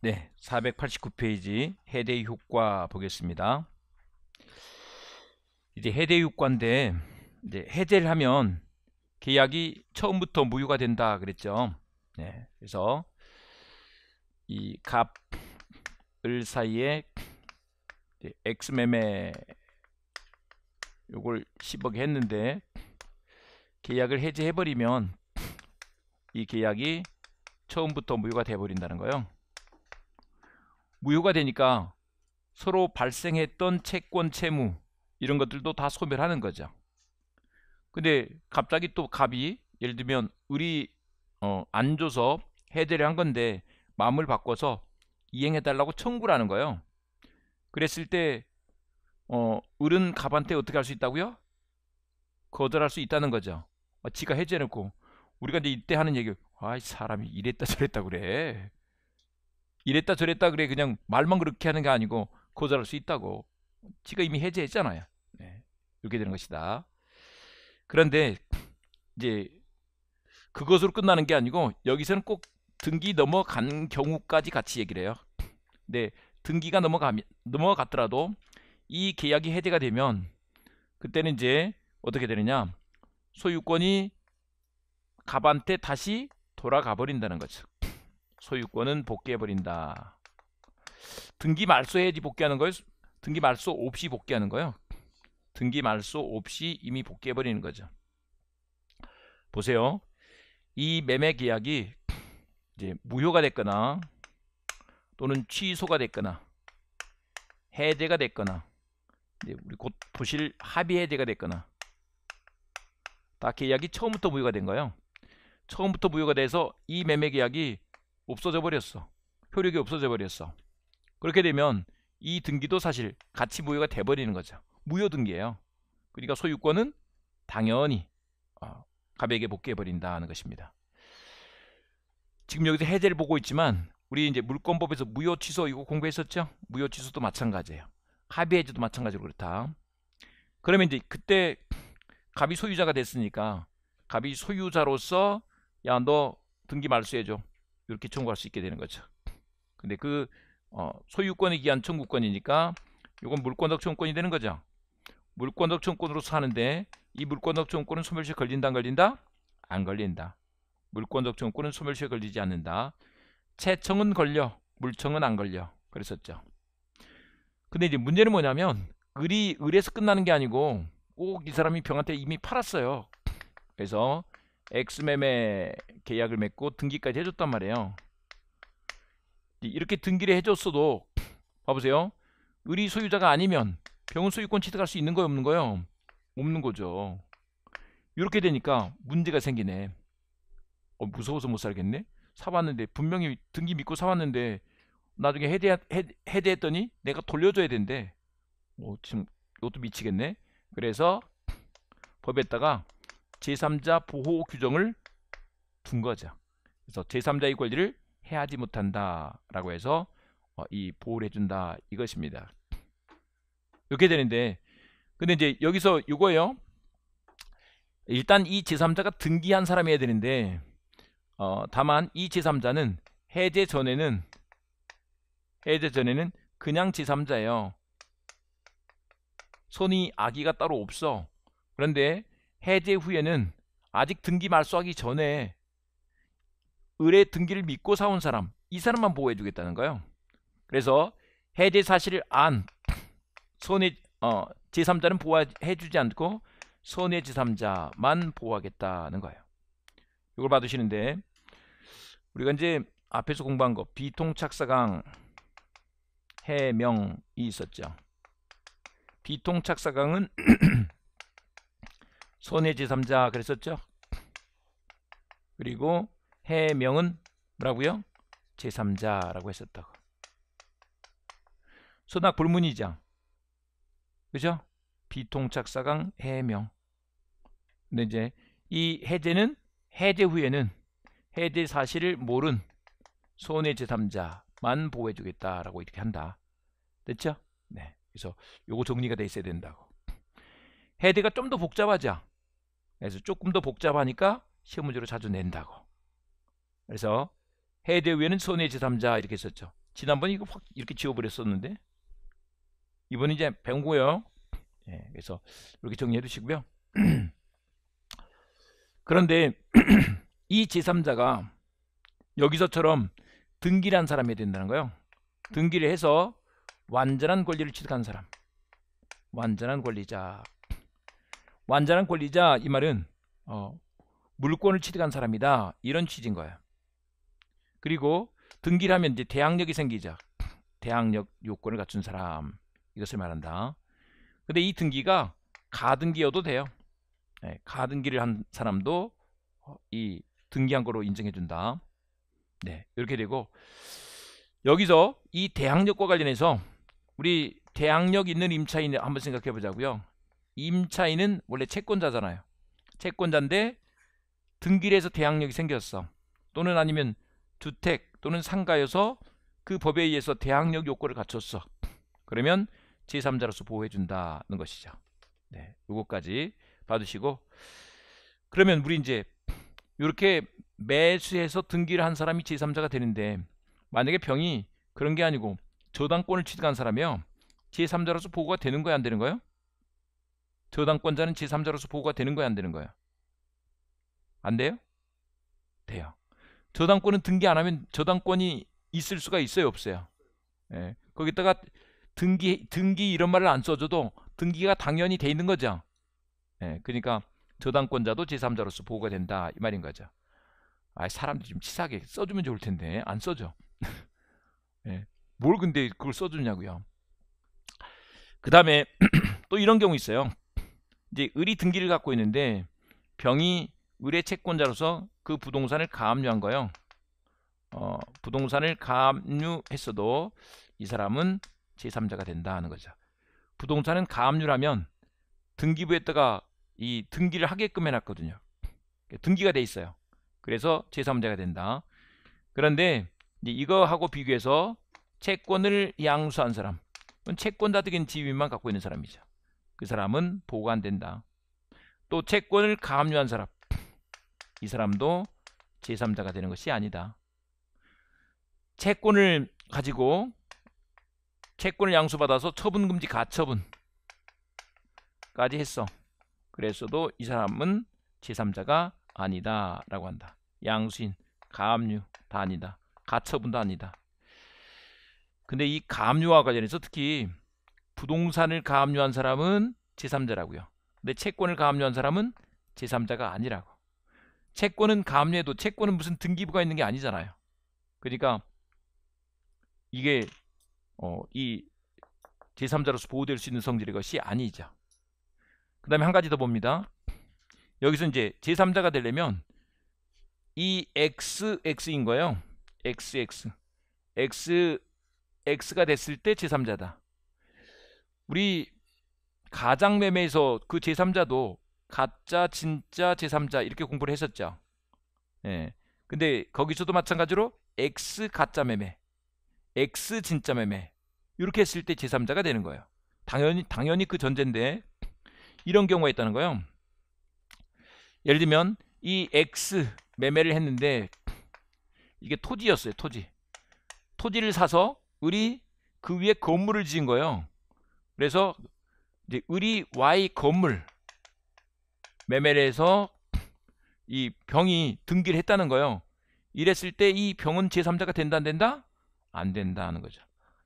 네, 489페이지 해대 효과 보겠습니다. 이제 해대 효과인데 이제 해제를 하면 계약이 처음부터 무효가 된다 그랬죠. 네, 그래서 이 갑을 사이에 x 매매 요걸 10억 했는데 계약을 해제해 버리면 이 계약이 처음부터 무효가 돼 버린다는 거예요. 무효가 되니까 서로 발생했던 채권 채무 이런 것들도 다 소멸하는 거죠. 근데 갑자기 또 갑이 예를 들면 우리 어, 안 줘서 해제를 한 건데 마음을 바꿔서 이행해 달라고 청구를 하는 거예요. 그랬을 때 어, 을은 갑한테 어떻게 할 수 있다고요? 거절할 수 있다는 거죠. 어, 지가 해제해놓고 우리가 이제 이때 하는 얘기, 아이 사람이 이랬다 저랬다 그래. 이랬다 저랬다 그래 그냥 말만 그렇게 하는 게 아니고 고절할수 있다고 지가 이미 해제했잖아요. 네. 이렇게 되는 것이다. 그런데 이제 그것으로 끝나는 게 아니고 여기서는 꼭 등기 넘어간 경우까지 같이 얘기를 해요. 근데 네, 등기가 넘어가 넘어갔더라도 이 계약이 해제가 되면 그때는 이제 어떻게 되느냐 소유권이 갑한테 다시 돌아가 버린다는 거죠. 소유권은 복귀해버린다. 등기 말소해야지 복귀하는 거예요. 등기 말소 없이 복귀하는 거예요. 등기 말소 없이 이미 복귀해버리는 거죠. 보세요. 이 매매 계약이 이제 무효가 됐거나 또는 취소가 됐거나 해제가 됐거나 이제 우리 곧 보실 합의 해제가 됐거나 다 계약이 처음부터 무효가 된 거예요. 처음부터 무효가 돼서 이 매매 계약이 없어져 버렸어. 효력이 없어져 버렸어. 그렇게 되면 이 등기도 사실 가치 무효가돼 버리는 거죠. 무효 등기예요. 그러니까 소유권은 당연히 어, 갑에게 복귀해 버린다 는 것입니다. 지금 여기서 해제를 보고 있지만 우리 이제 물권법에서 무효 취소 이거 공부했었죠? 무효 취소도 마찬가지예요. 합의 해제도 마찬가지로 그렇다. 그러면 이제 그때 갑이 소유자가 됐으니까 갑이 소유자로서 야 너 등기 말소해줘 이렇게 청구할 수 있게 되는 거죠. 근데 그 어, 소유권에 기한 청구권이니까 이건 물권적 청구권이 되는 거죠. 물권적 청구권으로사는데이 물권적 청구권은 소멸시효 걸린다 안 걸린다? 안 걸린다. 물권적 청구권은 소멸시효 걸리지 않는다. 채청은 걸려. 물청은 안 걸려. 그랬었죠. 근데 이제 문제는 뭐냐면 을이 을에서 끝나는 게 아니고 꼭 이 사람이 병한테 이미 팔았어요. 그래서 엑스매매 계약을 맺고 등기까지 해줬단 말이에요. 이렇게 등기를 해줬어도 봐보세요. 의리 소유자가 아니면 병원 소유권 취득할 수 있는 거예요 없는 거예요? 없는 거죠. 이렇게 되니까 문제가 생기네. 어, 무서워서 못 살겠네. 사봤는데 분명히 등기 믿고 사왔는데 나중에 해대, 해대, 했더니 내가 돌려줘야 된대. 뭐 지금 이것도 미치겠네. 그래서 법에다가 제3자 보호 규정을 둔 거죠. 그래서 제3자의 권리를 해하지 못한다라고 해서 어, 이 보호를 해준다 이것입니다. 이렇게 되는데 근데 이제 여기서 이거요 일단 이 제3자가 등기한 사람이어야 되는데 어, 다만 이 제3자는 해제 전에는 해제 전에는 그냥 제3자예요. 손이 아기가 따로 없어. 그런데 해제 후에는 아직 등기 말소하기 전에 을의 등기를 믿고 사온 사람 이 사람만 보호해 주겠다는 거예요. 그래서 해제 사실을 안 손해 어, 제3자는 보호해 주지 않고 손해 제3자만 보호하겠다는 거예요. 이걸 받으시는데 우리가 이제 앞에서 공부한 거 비통착사강 해명이 있었죠. 비통착사강은 손해지 3자 그랬었죠 그리고 해명은 뭐라고요 제3자라고 했었다고 소낙 불문이장 그죠 비통착사강 해명 근데 이제 이 해제는 해제 후에는 해제 사실을 모른 손해 제3자만 보호해주겠다라고 이렇게 한다 됐죠 네 그래서 요거 정리가 돼 있어야 된다고 해제가좀 더 복잡하죠 그래서 조금 더 복잡하니까 시험 문제로 자주 낸다고. 그래서 해대 위에는 손해 제3자 이렇게 썼죠. 지난번에 이거 확 이렇게 지워버렸었는데 이번에 이제 배운 거예요. 예, 그래서 이렇게 정리해 두시고요. 그런데 이 제3자가 여기서처럼 등기를 한 사람이 된다는 거예요. 등기를 해서 완전한 권리를 취득한 사람. 완전한 권리자. 완전한 권리자 이 말은 어, 물권을 취득한 사람이다 이런 취지인 거예요 그리고 등기를 하면 이제 대항력이 생기죠. 대항력 요건을 갖춘 사람 이것을 말한다. 근데 이 등기가 가등기여도 돼요. 네, 가등기를 한 사람도 어, 이 등기한 거로 인정해준다. 네, 이렇게 되고 여기서 이 대항력과 관련해서 우리 대항력 있는 임차인 한번 생각해 보자고요. 임차인은 원래 채권자잖아요. 채권자인데 등기해서 대항력이 생겼어. 또는 아니면 주택 또는 상가여서 그 법에 의해서 대항력 요건을 갖췄어. 그러면 제3자로서 보호해준다는 것이죠. 네, 요거까지 봐주시고 그러면 우리 이제 이렇게 매수해서 등기를 한 사람이 제3자가 되는데 만약에 병이 그런 게 아니고 저당권을 취득한 사람이요 제3자로서 보호가 되는 거야 안 되는 거예요? 저당권자는 제3자로서 보호가 되는 거야 안 되는 거야? 안 돼요? 돼요. 저당권은 등기 안 하면 저당권이 있을 수가 있어요 없어요? 예. 거기다가 등기 등기 이런 말을 안 써줘도 등기가 당연히 돼 있는 거죠. 예. 그러니까 저당권자도 제3자로서 보호가 된다 이 말인 거죠. 아 사람들이 좀 치사하게 써주면 좋을 텐데 안 써줘. 예. 뭘 근데 그걸 써주냐고요. 그 다음에 또 이런 경우 있어요. 이제 을이 등기를 갖고 있는데 병이 을의 채권자로서 그 부동산을 가압류한 거예요. 어, 부동산을 가압류했어도 이 사람은 제3자가 된다 는 거죠. 부동산은 가압류라면 등기부에다가 이 등기를 하게끔 해놨거든요. 등기가 돼 있어요. 그래서 제3자가 된다. 그런데 이거하고 비교해서 채권을 양수한 사람, 채권 다득인 지위만 갖고 있는 사람이죠. 그 사람은 보관 된다. 또 채권을 가압류한 사람 이 사람도 제3자가 되는 것이 아니다. 채권을 가지고 채권을 양수받아서 처분금지 가처분까지 했어. 그랬어도 이 사람은 제3자가 아니다 라고 한다. 양수인, 가압류 다 아니다. 가처분도 아니다. 근데 이 가압류와 관련해서 특히 부동산을 가압류한 사람은 제3자라고요. 근데 채권을 가압류한 사람은 제3자가 아니라고. 채권은 가압류해도 채권은 무슨 등기부가 있는 게 아니잖아요. 그러니까 이게 어, 이 제3자로서 보호될 수 있는 성질의 것이 아니죠. 그 다음에 한 가지 더 봅니다. 여기서 이제 제3자가 되려면 이 XX인 거예요. XX. X, X가 됐을 때 제3자다. 우리 가장매매에서 그 제3자도 가짜 진짜 제3자 이렇게 공부를 했었죠 예. 근데 거기서도 마찬가지로 X 가짜 매매 X 진짜 매매 이렇게 했을 때 제3자가 되는 거예요 당연히 당연히 그 전제인데 이런 경우가 있다는 거예요 예를 들면 이 X 매매를 했는데 이게 토지였어요 토지 토지를 사서 우리 그 위에 건물을 지은 거예요 그래서 이제 을이 Y 건물 매매를 해서 이 병이 등기를 했다는 거예요. 이랬을 때 이 병은 제3자가 된다 안 된다? 안 된다 는 거죠.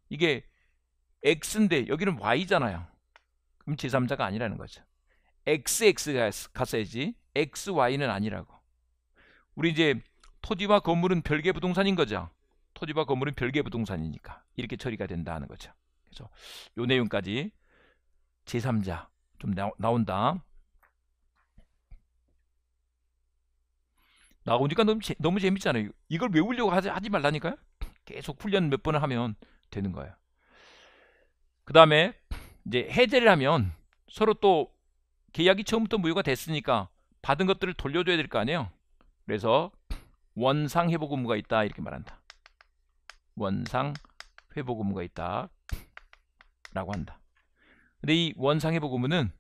이게 X인데 여기는 Y잖아요. 그럼 제3자가 아니라는 거죠. XX가 갔어야지 XY는 아니라고. 우리 이제 토지와 건물은 별개 부동산인 거죠. 토지와 건물은 별개 부동산이니까 이렇게 처리가 된다 는 거죠. 그래서 요 내용까지 제3자 좀 나온다. 나오니까 너무, 재, 너무 재밌잖아요. 이걸 외우려고 하지, 하지 말라니까요. 계속 훈련 몇 번을 하면 되는 거예요. 그 다음에 이제 해제를 하면 서로 또 계약이 처음부터 무효가 됐으니까 받은 것들을 돌려줘야 될 거 아니에요. 그래서 원상 회복 의무가 있다 이렇게 말한다. 원상 회복 의무가 있다. 라고 한다. 근데 이 원상회복 의무는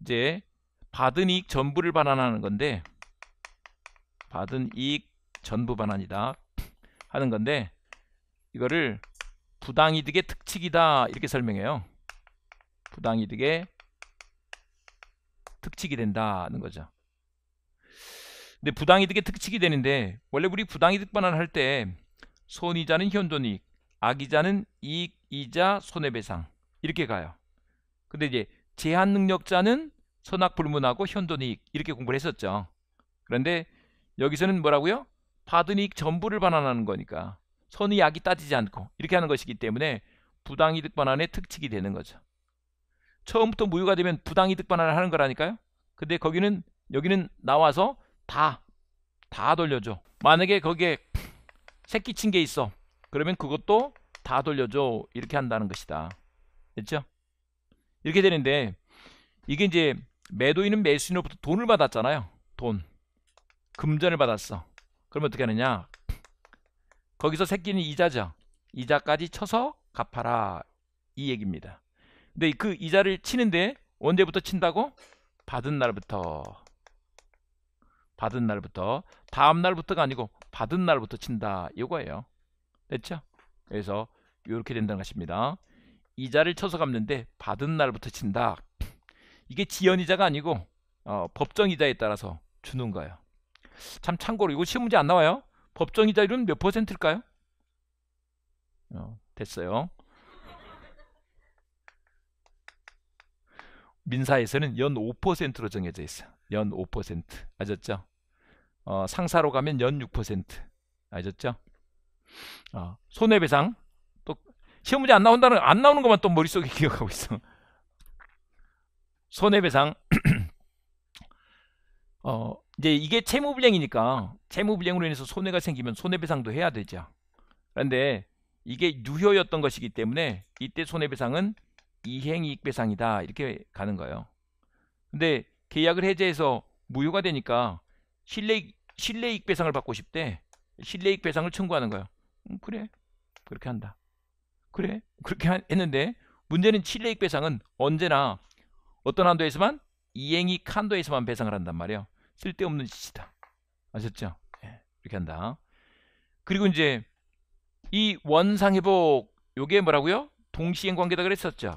이제 받은 이익 전부를 반환하는 건데 받은 이익 전부 반환이다 하는 건데 이거를 부당이득의 특칙이다 이렇게 설명해요. 부당이득의 특칙이 된다는 거죠. 근데 부당이득의 특칙이 되는데 원래 우리 부당이득 반환할 때 손이자는 현존이익, 악이자는 이익이자 손해배상 이렇게 가요. 근데 이제 제한 능력자는 선악불문하고 현존이익 이렇게 공부를 했었죠. 그런데 여기서는 뭐라고요? 받은 이익 전부를 반환하는 거니까 선의 약이 따지지 않고 이렇게 하는 것이기 때문에 부당이득 반환의 특칙이 되는 거죠. 처음부터 무효가 되면 부당이득 반환을 하는 거라니까요. 근데 거기는 여기는 나와서 다다 다 돌려줘. 만약에 거기에 새끼친 게 있어. 그러면 그것도 다 돌려줘 이렇게 한다는 것이다. 됐죠? 이렇게 되는데 이게 이제 매도인은 매수인으로부터 돈을 받았잖아요. 돈. 금전을 받았어. 그럼 어떻게 하느냐? 거기서 새끼는 이자죠. 이자까지 쳐서 갚아라. 이 얘기입니다. 근데 그 이자를 치는데 언제부터 친다고? 받은 날부터. 받은 날부터. 다음 날부터가 아니고 받은 날부터 친다. 이거예요. 됐죠? 그래서 이렇게 된다는 것입니다. 이자를 쳐서 갚는데 받은 날부터 친다. 이게 지연이자가 아니고 어, 법정이자에 따라서 주는 거예요. 참 참고로 이거 시험 문제 안 나와요. 법정이자율은 몇 퍼센트일까요? 어, 됐어요. 민사에서는 연 5%로 정해져 있어요. 연 5%. 아셨죠? 어, 상사로 가면 연 6%. 아셨죠? 어, 손해배상 시험 문제 안 나온다는 안 나오는 것만 또 머릿속에 기억하고 있어. 손해배상 어 이제 이게 채무불량이니까 채무불량으로 인해서 손해가 생기면 손해배상도 해야 되죠. 그런데 이게 유효였던 것이기 때문에 이때 손해배상은 이행이익배상이다 이렇게 가는 거예요. 근데 계약을 해제해서 무효가 되니까 실내 실내익배상을 받고 싶대. 실내익배상을 청구하는 거예요. 음, 그래 그렇게 한다. 그래 그렇게 했는데 문제는 칠레익 배상은 언제나 어떤 한도에서만 이행이 칸도에서만 배상을 한단 말이에요 쓸데없는 짓이다 아셨죠? 예, 이렇게 한다 그리고 이제 이 원상회복 요게 뭐라고요? 동시행 관계다 그랬었죠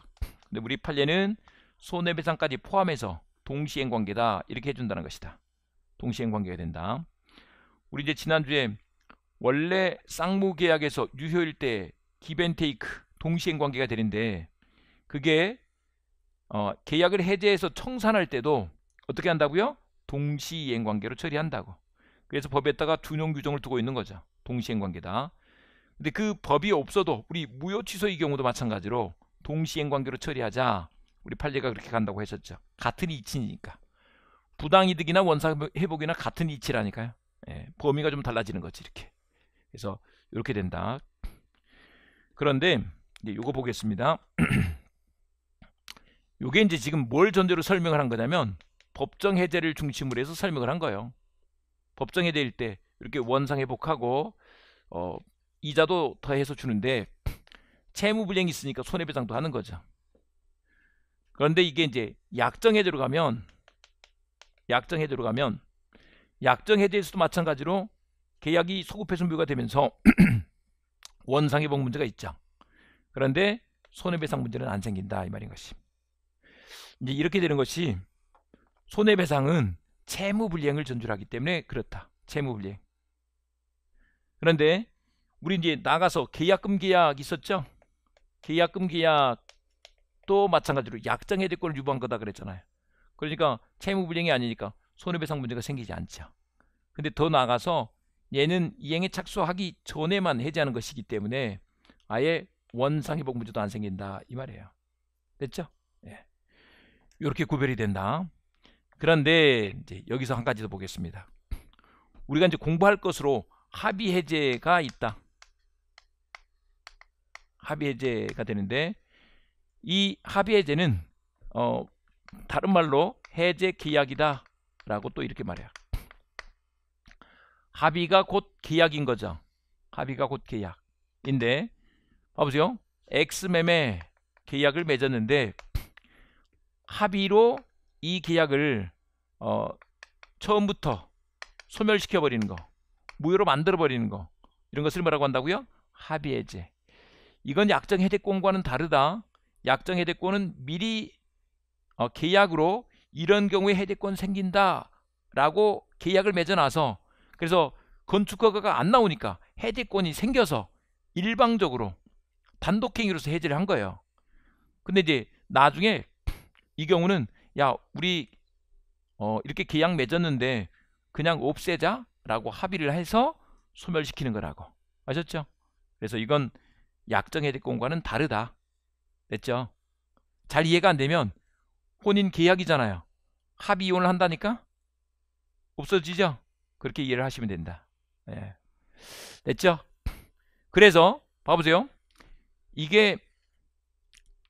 근데 우리 판례는 손해배상까지 포함해서 동시행 관계다 이렇게 해준다는 것이다 동시행 관계가 된다 우리 이제 지난주에 원래 쌍무계약에서 유효일 때 기벤테이크 동시행 관계가 되는데 그게 어, 계약을 해제해서 청산할 때도 어떻게 한다고요? 동시이행 관계로 처리한다고. 그래서 법에다가 준용 규정을 두고 있는 거죠. 동시행 관계다. 근데 그 법이 없어도 우리 무효 취소의 경우도 마찬가지로 동시행 관계로 처리하자. 우리 판례가 그렇게 간다고 했었죠. 같은 이치니까. 부당이득이나 원상회복이나 같은 이치라니까요. 예, 범위가 좀 달라지는 거지 이렇게. 그래서 이렇게 된다. 그런데 이제 요거 보겠습니다. 요게 이제 지금 뭘 전제로 설명을 한 거냐면 법정 해제를 중심으로 해서 설명을 한 거예요. 법정 해제일 때 이렇게 원상 회복하고 어, 이자도 더해서 주는데 채무 불량이 있으니까 손해배상도 하는 거죠. 그런데 이게 이제 약정 해제로 가면 약정 해제로 가면 약정 해제에서도 마찬가지로 계약이 소급 해손비가 되면서 원상회복 문제가 있죠. 그런데 손해배상 문제는 안 생긴다 이 말인 것이. 이제 이렇게 되는 것이 손해배상은 채무불이행을 전주하기 때문에 그렇다. 채무불이행. 그런데 우리 이제 나가서 계약금 계약 있었죠? 계약금 계약도 마찬가지로 약정해제권을 유보한 거다 그랬잖아요. 그러니까 채무불이행이 아니니까 손해배상 문제가 생기지 않죠. 근데 더 나가서 아 얘는 이행에 착수하기 전에만 해제하는 것이기 때문에 아예 원상회복 문제도 안 생긴다 이 말이에요. 됐죠? 예. 이렇게 구별이 된다. 그런데 이제 여기서 한 가지 더 보겠습니다. 우리가 이제 공부할 것으로 합의 해제가 있다. 합의 해제가 되는데 이 합의 해제는 어 다른 말로 해제 계약이다라고 또 이렇게 말해요. 합의가 곧 계약인 거죠. 합의가 곧 계약인데 봐보세요. X매매 계약을 맺었는데 합의로 이 계약을 어, 처음부터 소멸시켜 버리는 거 무효로 만들어 버리는 거 이런 것을 뭐라고 한다고요? 합의해제 이건 약정 해제권과는 다르다 약정 해제권은 미리 어, 계약으로 이런 경우에 해제권 생긴다 라고 계약을 맺어놔서 그래서 건축허가가 안 나오니까 해제권이 생겨서 일방적으로 단독행위로서 해제를 한 거예요. 근데 이제 나중에 이 경우는 야 우리 어, 이렇게 계약 맺었는데 그냥 없애자라고 합의를 해서 소멸시키는 거라고 아셨죠? 그래서 이건 약정 해제권과는 다르다 됐죠? 잘 이해가 안 되면 혼인 계약이잖아요 합의 이혼을 한다니까 없어지죠? 그렇게 이해를 하시면 된다. 예. 됐죠? 그래서 봐보세요. 이게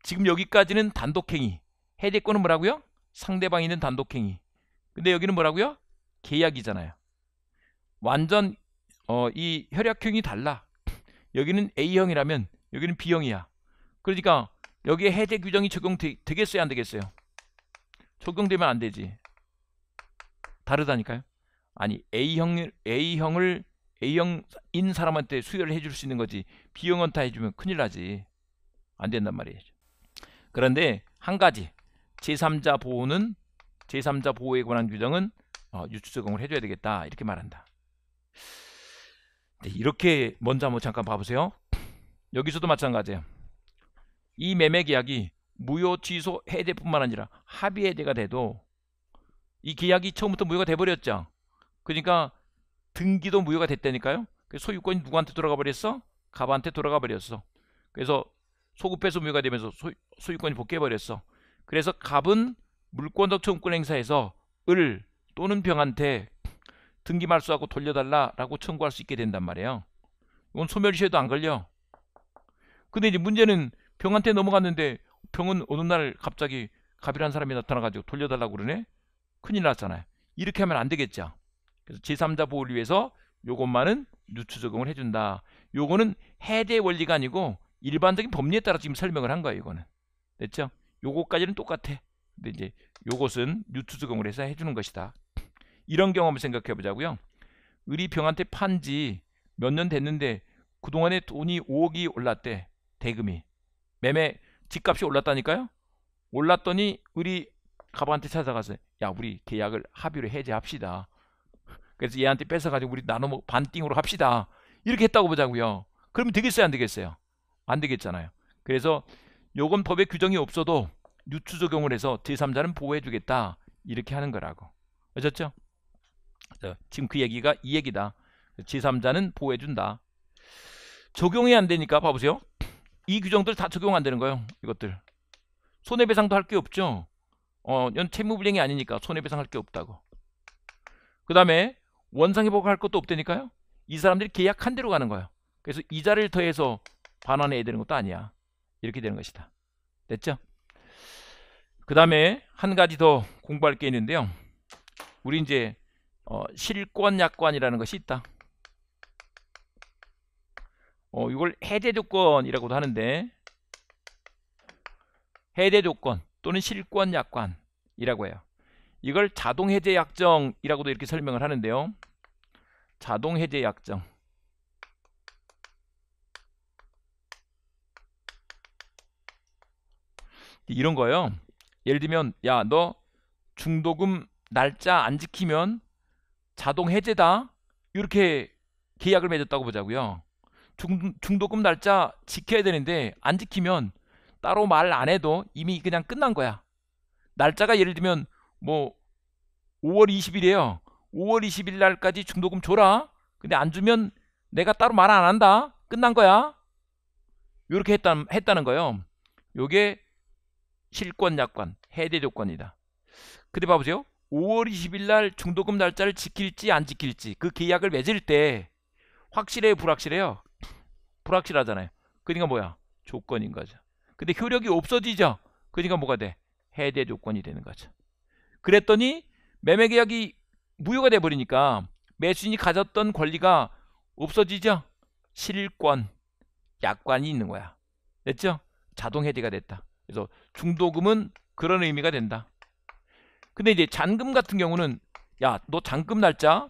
지금 여기까지는 단독행위. 해제권은 뭐라고요? 상대방이 있는 단독행위. 근데 여기는 뭐라고요? 계약이잖아요. 완전 어, 이혈약형이 달라. 여기는 A형이라면 여기는 B형이야. 그러니까 여기에 해제 규정이 적용되겠어요? 안 되겠어요? 적용되면 안 되지. 다르다니까요. 아니 A형 A형을 A형인 사람한테 수혈을 해줄 수 있는 거지 B형은 다 해주면 큰일 나지 안 된단 말이에요 그런데 한 가지 제3자 보호는 제3자 보호에 관한 규정은 어, 유출 적용을 해줘야 되겠다 이렇게 말한다. 네, 이렇게 먼저 한번 잠깐 봐보세요. 여기서도 마찬가지예요. 이 매매 계약이 무효 취소 해제뿐만 아니라 합의 해제가 돼도 이 계약이 처음부터 무효가 돼버렸죠. 그러니까 등기도 무효가 됐다니까요. 그 소유권이 누구한테 돌아가 버렸어? 갑한테 돌아가 버렸어. 그래서 소급해서 무효가 되면서 소, 유권이 복귀해 버렸어. 그래서 갑은 물권적 청구권 행사에서 을 또는 병한테 등기 말소하고 돌려달라라고 청구할 수 있게 된단 말이에요. 이건 소멸시효도 안 걸려. 근데 이제 문제는 병한테 넘어갔는데 병은 어느 날 갑자기 갑이라는 사람이 나타나가지고 돌려달라고 그러네? 큰일 났잖아요. 이렇게 하면 안 되겠죠. 그래서 제3자 보호를 위해서 요것만은 누추 적용을 해준다. 요거는 해제 원리가 아니고 일반적인 법리에 따라 지금 설명을 한 거예요. 이거는 됐죠? 요거까지는 똑같아. 근데 이제 요것은 뉴트 적용을 해서 해주는 것이다. 이런 경험을 생각해 보자고요. 을리 병한테 판지 몇 년 됐는데 그동안에 돈이 5억이 올랐대. 대금이. 매매 집값이 올랐다니까요. 올랐더니 을리 가방한테 찾아가서 야 우리 계약을 합의로 해제합시다. 그래서 얘한테 뺏어가지고 우리 나눠 먹 반띵으로 합시다. 이렇게 했다고 보자고요. 그러면 되겠어요? 안 되겠어요? 안 되겠잖아요. 그래서 요건 법의 규정이 없어도 유추 적용을 해서 제3자는 보호해주겠다. 이렇게 하는 거라고. 아셨죠? 지금 그 얘기가 이 얘기다. 제3자는 보호해준다. 적용이 안 되니까 봐보세요. 이 규정들 다 적용 안 되는 거예요. 이것들. 손해배상도 할 게 없죠. 어, 연 채무불이행이 아니니까 손해배상 할 게 없다고. 그 다음에 원상 회복할 것도 없다니까요. 이 사람들이 계약한 대로 가는 거예요. 그래서 이자를 더해서 반환해야 되는 것도 아니야. 이렇게 되는 것이다. 됐죠? 그 다음에 한 가지 더 공부할 게 있는데요. 우리 이제 어, 실권 약관이라는 것이 있다. 어, 이걸 해제 조건이라고도 하는데 해제 조건 또는 실권 약관이라고 해요. 이걸 자동 해제 약정이라고도 이렇게 설명을 하는데요. 자동 해제 약정 이런 거예요. 예를 들면 야 너 중도금 날짜 안 지키면 자동 해제다 이렇게 계약을 맺었다고 보자고요. 중, 중도금 날짜 지켜야 되는데 안 지키면 따로 말 안 해도 이미 그냥 끝난 거야. 날짜가 예를 들면 뭐 5월 20일이에요. 5월 20일 날까지 중도금 줘라. 근데 안 주면 내가 따로 말 안 한다. 끝난 거야. 이렇게 했다, 했다는 거예요. 요게 실권 약관, 해제 조건이다. 근데 봐보세요. 5월 20일 날 중도금 날짜를 지킬지 안 지킬지 그 계약을 맺을 때 확실해요, 불확실해요? 불확실하잖아요. 그러니까 뭐야? 조건인 거죠. 근데 효력이 없어지죠. 그러니까 뭐가 돼? 해제 조건이 되는 거죠. 그랬더니 매매 계약이 무효가 돼 버리니까 매수인이 가졌던 권리가 없어지죠. 실권, 약관이 있는 거야. 됐죠? 자동 해제가 됐다. 그래서 중도금은 그런 의미가 된다. 근데 이제 잔금 같은 경우는 야, 너 잔금 날짜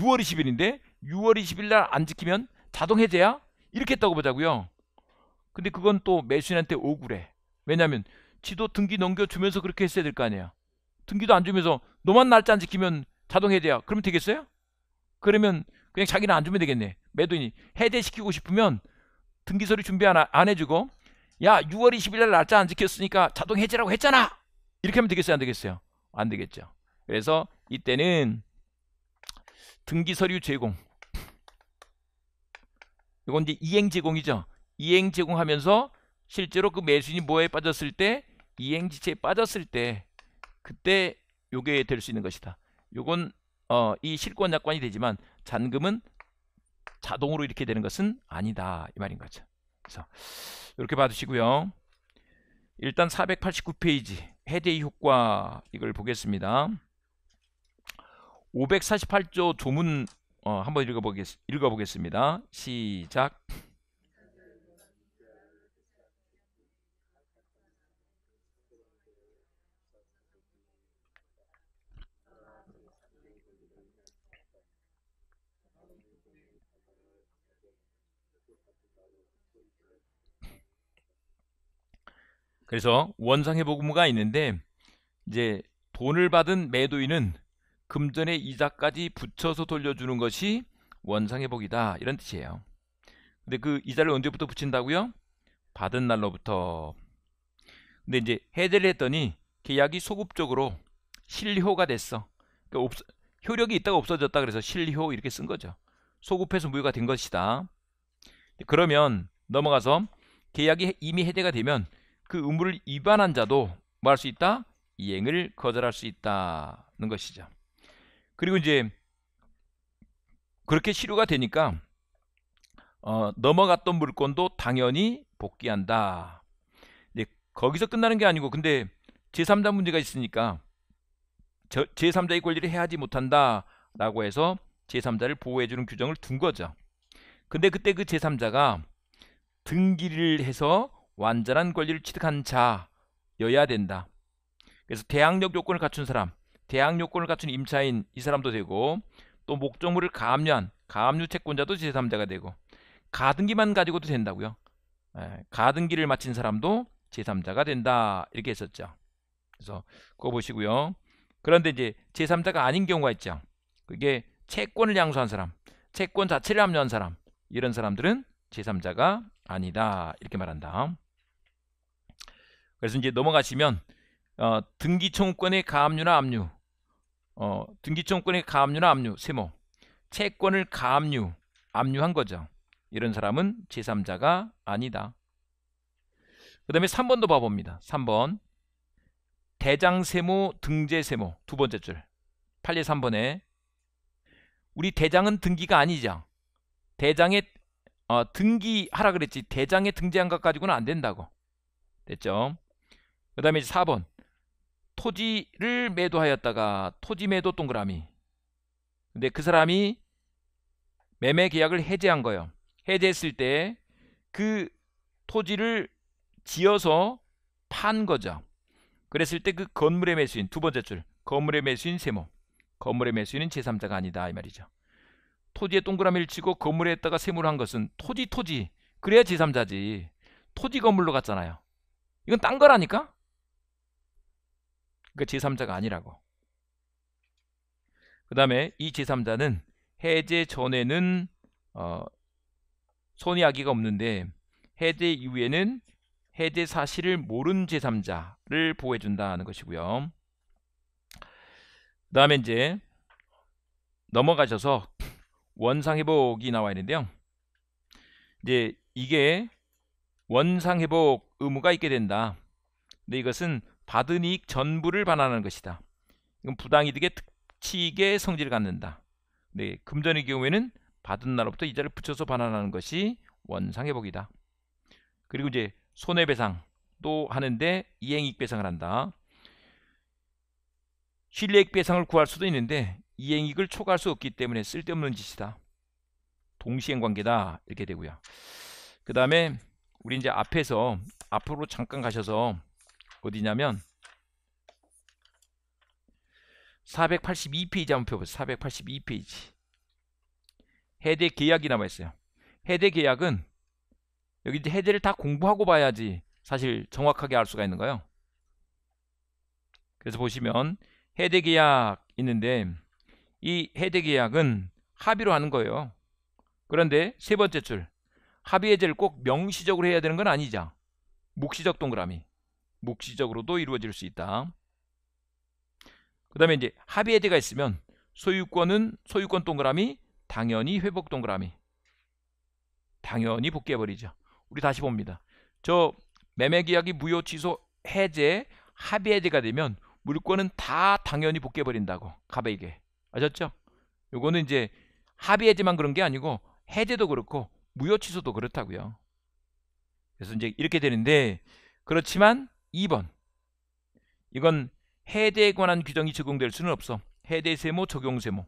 6월 20일인데 6월 20일 날 안 지키면 자동 해제야? 이렇게 했다고 보자고요. 근데 그건 또 매수인한테 억울해. 왜냐면 지도 등기 넘겨주면서 그렇게 했어야 될 거 아니야. 등기도 안 주면서 너만 날짜 안 지키면 자동 해제야. 그러면 되겠어요? 그러면 그냥 자기는 안 주면 되겠네. 매도인이 해제시키고 싶으면 등기서류 준비 안, 안 해주고 야 6월 20일 날 날짜 안 지켰으니까 자동 해제라고 했잖아. 이렇게 하면 되겠어요? 안 되겠어요? 안 되겠죠. 그래서 이때는 등기서류 제공 이건 이제 이행 제공이죠. 이행 제공하면서 실제로 그 매수인이 뭐에 빠졌을 때 이행지체에 빠졌을 때 그때 요게 될 수 있는 것이다. 요건 어, 이 실권약관이 되지만 잔금은 자동으로 이렇게 되는 것은 아니다 이 말인 거죠. 그래서 이렇게 봐주시고요. 일단 489페이지 해제의 효과 이걸 보겠습니다. 548조 조문 어, 한번 읽어보겠, 읽어보겠습니다. 시작. 그래서 원상회복무가 있는데 이제 돈을 받은 매도인은 금전의 이자까지 붙여서 돌려주는 것이 원상회복이다 이런 뜻이에요 근데 그 이자를 언제부터 붙인다고요? 받은 날로부터 근데 이제 해제를 했더니 계약이 소급적으로 실효가 됐어 그러니까 없, 효력이 있다가 없어졌다 그래서 실효 이렇게 쓴 거죠 소급해서 무효가 된 것이다 그러면 넘어가서 계약이 이미 해제가 되면 그 의무를 위반한 자도 뭐할수 있다? 이행을 거절할 수 있다는 것이죠. 그리고 이제 그렇게 실효가 되니까 어, 넘어갔던 물건도 당연히 복귀한다. 근데 거기서 끝나는 게 아니고 근데 제3자 문제가 있으니까 저, 제3자의 권리를 해하지 못한다라고 해서 제3자를 보호해주는 규정을 둔 거죠. 근데 그때 그 제3자가 등기를 해서 완전한 권리를 취득한 자여야 된다. 그래서 대항력 요건을 갖춘 사람, 대항 요건을 갖춘 임차인 이 사람도 되고 또 목적물을 가압류한 가압류 채권자도 제3자가 되고 가등기만 가지고도 된다고요. 예, 가등기를 마친 사람도 제3자가 된다 이렇게 했었죠. 그래서 그거 보시고요. 그런데 이제 제3자가 아닌 경우가 있죠. 그게 채권을 양수한 사람, 채권 자체를 압류한 사람 이런 사람들은 제3자가 아니다 이렇게 말한다. 그래서 이제 넘어가시면 어, 등기청구권의 가압류나 압류 어, 등기청구권의 가압류나 압류 세모 채권을 가압류 압류한 거죠 이런 사람은 제3자가 아니다 그 다음에 3번도 봐봅니다 3번 대장세모 등재세모 두 번째 줄 8례 3번에 우리 대장은 등기가 아니죠 대장의 어, 등기하라 그랬지 대장에 등재한 것 가지고는 안 된다고 됐죠 그 다음에 4번 토지를 매도하였다가 토지 매도 동그라미 근데 그 사람이 매매 계약을 해제한 거예요 해제했을 때 그 토지를 지어서 판 거죠 그랬을 때 그 건물의 매수인 두 번째 줄 건물의 매수인 세모 건물의 매수인은 제3자가 아니다 이 말이죠 토지에 동그라미를 치고 건물에다가 했 세무를 한 것은 토지 토지 그래야 제3자지 토지 건물로 갔잖아요 이건 딴 거라니까 그러니까 제3자가 아니라고. 그 다음에 이 제3자는 해제 전에는 어, 손해하기가 없는데 해제 이후에는 해제 사실을 모른 제3자를 보호해준다 는 것이고요. 그 다음에 이제 넘어가셔서 원상회복이 나와 있는데요. 이제 이게 원상회복 의무가 있게 된다. 근데 이것은 받은 이익 전부를 반환하는 것이다. 이건 부당이득의 특칙의 성질을 갖는다. 네, 금전의 경우에는 받은 날로부터 이자를 붙여서 반환하는 것이 원상회복이다. 그리고 이제 손해배상도 하는데 이행익배상을 한다. 실내익배상을 구할 수도 있는데 이행익을 초과할 수 없기 때문에 쓸데없는 짓이다. 동시행관계다 이렇게 되고요. 그 다음에 우리 이제 앞에서 앞으로 잠깐 가셔서 어디냐면 482페이지 한번 펴보세요. 482페이지. 해대 계약이 남아 있어요. 해대 계약은 여기 이제 해대를 다 공부하고 봐야지 사실 정확하게 알 수가 있는 거예요. 그래서 보시면 해대 계약 있는데 이 해대 계약은 합의로 하는 거예요. 그런데 세 번째 줄 합의해제를 꼭 명시적으로 해야 되는 건 아니죠. 묵시적 동그라미. 묵시적으로도 이루어질 수 있다. 그 다음에 이제 합의해제가 있으면 소유권은 소유권 동그라미 당연히 회복 동그라미 당연히 복귀해버리죠. 우리 다시 봅니다. 저 매매계약이 무효 취소 해제 합의해제가 되면 물권은 다 당연히 복귀해버린다고 가베에게 아셨죠? 요거는 이제 합의해제만 그런 게 아니고 해제도 그렇고 무효 취소도 그렇다고요. 그래서 이제 이렇게 되는데 그렇지만 2번 이건 해대에 관한 규정이 적용될 수는 없어. 해대 세모, 적용 세모.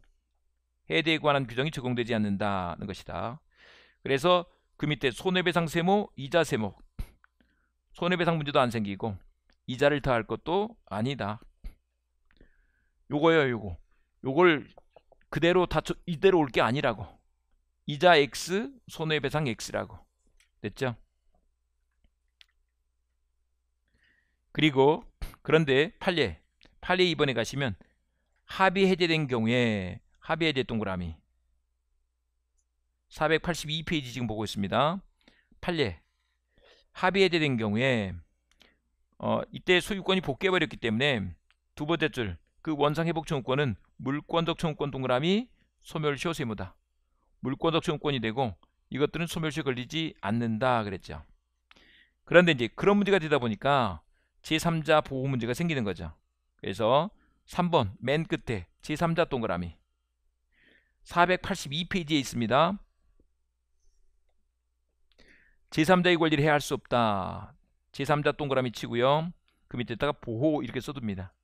해대에 관한 규정이 적용되지 않는다는 것이다. 그래서 그 밑에 손해배상 세모, 이자 세모. 손해배상 문제도 안 생기고 이자를 더 할 것도 아니다. 요거요, 예 요거. 요걸 그대로 다 이대로 올 게 아니라고. 이자 x, 손해배상 x라고. 됐죠? 그리고 그런데 판례 판례 2번에 가시면 합의 해제된 경우에 합의 해제 동그라미 482페이지 지금 보고 있습니다. 판례 합의 해제된 경우에 어, 이때 소유권이 복귀해버렸기 때문에 두 번째 줄 그 원상회복청구권은 물권적 청구권 동그라미 소멸시효 세무다. 물권적 청구권이 되고 이것들은 소멸시효 걸리지 않는다 그랬죠. 그런데 이제 그런 문제가 되다 보니까 제3자 보호 문제가 생기는 거죠. 그래서 3번 맨 끝에 제3자 동그라미 482페이지에 있습니다. 제3자의 권리를 해할 수 없다. 제3자 동그라미 치고요. 그 밑에다가 보호 이렇게 써둡니다.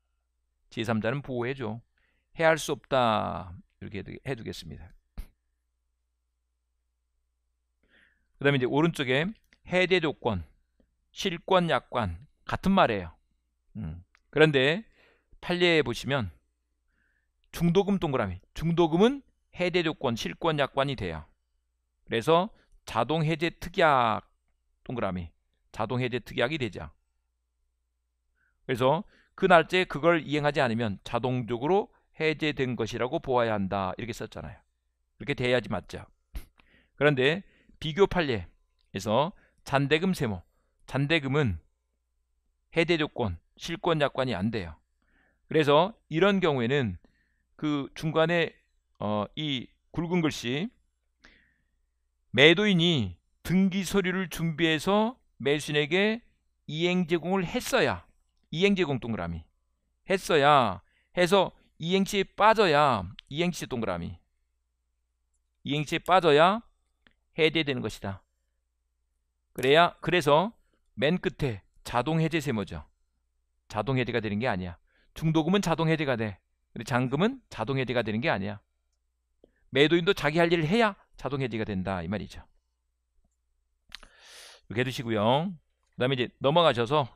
제3자는 보호해줘. 해할 수 없다. 이렇게 해두겠습니다. 그 다음에 이제 오른쪽에 해제 조건, 실권 약관, 같은 말이에요. 음. 그런데 판례에 보시면 중도금 동그라미 중도금은 해제 조건 실권 약관이 돼요. 그래서 자동 해제 특약 동그라미 자동 해제 특약이 되죠. 그래서 그 날짜에 그걸 이행하지 않으면 자동적으로 해제된 것이라고 보아야 한다 이렇게 썼잖아요. 그렇게 돼야지 맞죠. 그런데 비교 판례에서 잔대금 세모 잔대금은 해대 조건, 실권 약관이 안 돼요. 그래서 이런 경우에는 그 중간에 어, 이 굵은 글씨 매도인이 등기 서류를 준비해서 매수인에게 이행 제공을 했어야 이행 제공 동그라미 했어야 해서 이행치에 빠져야 이행치 동그라미 이행치에 빠져야 해제되는 것이다. 그래야 그래서 맨 끝에 자동 해제 세모죠 자동 해제가 되는 게 아니야. 중도금은 자동 해제가 돼. 근데 잔금은 자동 해제가 되는 게 아니야. 매도인도 자기 할 일을 해야 자동 해제가 된다 이 말이죠. 이렇게 해두시고요. 그다음에 이제 넘어가셔서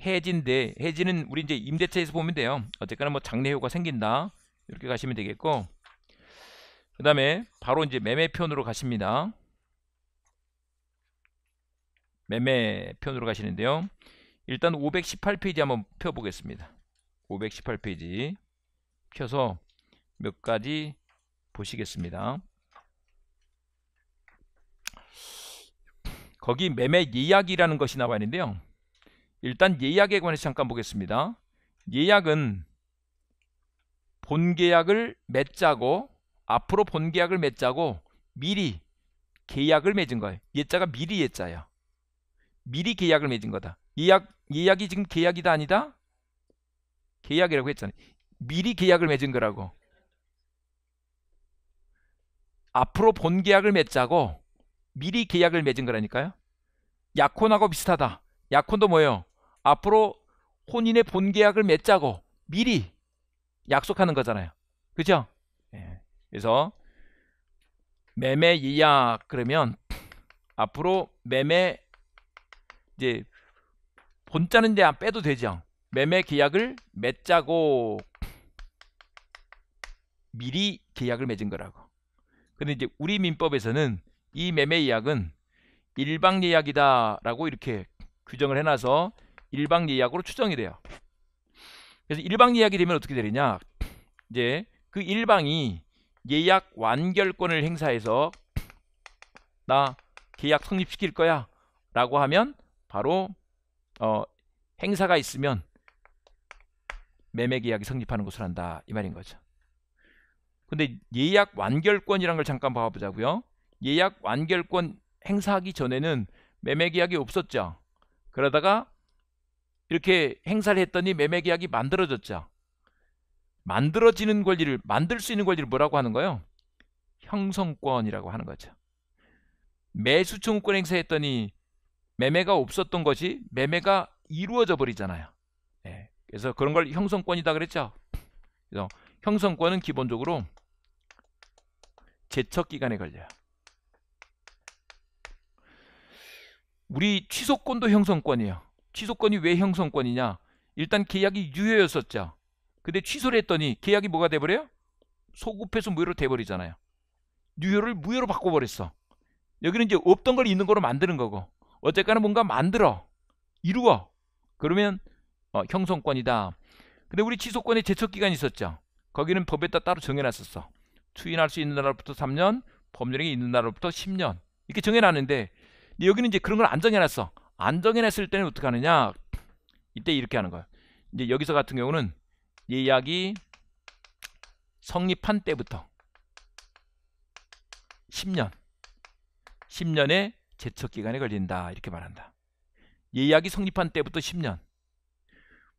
해지인데 해지는 우리 이제 임대차에서 보면 돼요. 어쨌거나 뭐 장래 효과 생긴다 이렇게 가시면 되겠고 그다음에 바로 이제 매매편으로 가십니다. 매매 편으로 가시는데요. 일단 518페이지 한번 펴보겠습니다. 518페이지 펴서 몇 가지 보시겠습니다. 거기 매매 예약이라는 것이 나와 있는데요. 일단 예약에 관해서 잠깐 보겠습니다. 예약은 본계약을 맺자고 앞으로 본계약을 맺자고 미리 계약을 맺은 거예요. 예자가 미리 예자예요. 미리 계약을 맺은 거다. 예약, 예약이 지금 계약이다 아니다? 계약이라고 했잖아요. 미리 계약을 맺은 거라고. 앞으로 본 계약을 맺자고 미리 계약을 맺은 거라니까요. 약혼하고 비슷하다. 약혼도 뭐예요? 앞으로 혼인의 본 계약을 맺자고 미리 약속하는 거잖아요. 그죠? 예. 그래서 매매 예약 그러면 앞으로 매매 이제 본자는 이제 안 빼도 되죠. 매매 계약을 맺자고 미리 계약을 맺은 거라고. 근데 이제 우리 민법에서는 이 매매 예약은 일방 예약이다라고 이렇게 규정을 해놔서 일방 예약으로 추정이 돼요. 그래서 일방 예약이 되면 어떻게 되느냐? 이제 그 일방이 예약 완결권을 행사해서 나 계약 성립시킬 거야 라고 하면 바로 어, 행사가 있으면 매매 계약이 성립하는 것을 한다 이 말인 거죠. 근데 예약 완결권이란 걸 잠깐 봐보자고요. 예약 완결권 행사하기 전에는 매매 계약이 없었죠. 그러다가 이렇게 행사를 했더니 매매 계약이 만들어졌죠. 만들어지는 권리를 만들 수 있는 권리를 뭐라고 하는 거예요? 형성권이라고 하는 거죠. 매수청구권 행사했더니 매매가 없었던 것이 매매가 이루어져 버리잖아요. 네. 그래서 그런 걸 형성권이다 그랬죠. 그래서 형성권은 기본적으로 제척 기간에 걸려요. 우리 취소권도 형성권이에요. 취소권이 왜 형성권이냐? 일단 계약이 유효였었죠. 근데 취소를 했더니 계약이 뭐가 돼버려요? 소급해서 무효로 돼버리잖아요. 유효를 무효로 바꿔버렸어. 여기는 이제 없던 걸 있는 거로 만드는 거고 어쨌거나 뭔가 만들어 이루어 그러면 어, 형성권이다 근데 우리 취소권에 제척기간이 있었죠 거기는 법에 따라 따로 정해놨었어 추인할 수 있는 날로부터 3년 법률행위 있는 날로부터 10년 이렇게 정해놨는데 여기는 이제 그런 걸 안 정해놨어 안 정해놨을 때는 어떻게 하느냐 이때 이렇게 하는 거야 이제 여기서 같은 경우는 예약이 성립한 때부터 10년 10년에 제척 기간이 걸린다 이렇게 말한다. 예약이 성립한 때부터 10년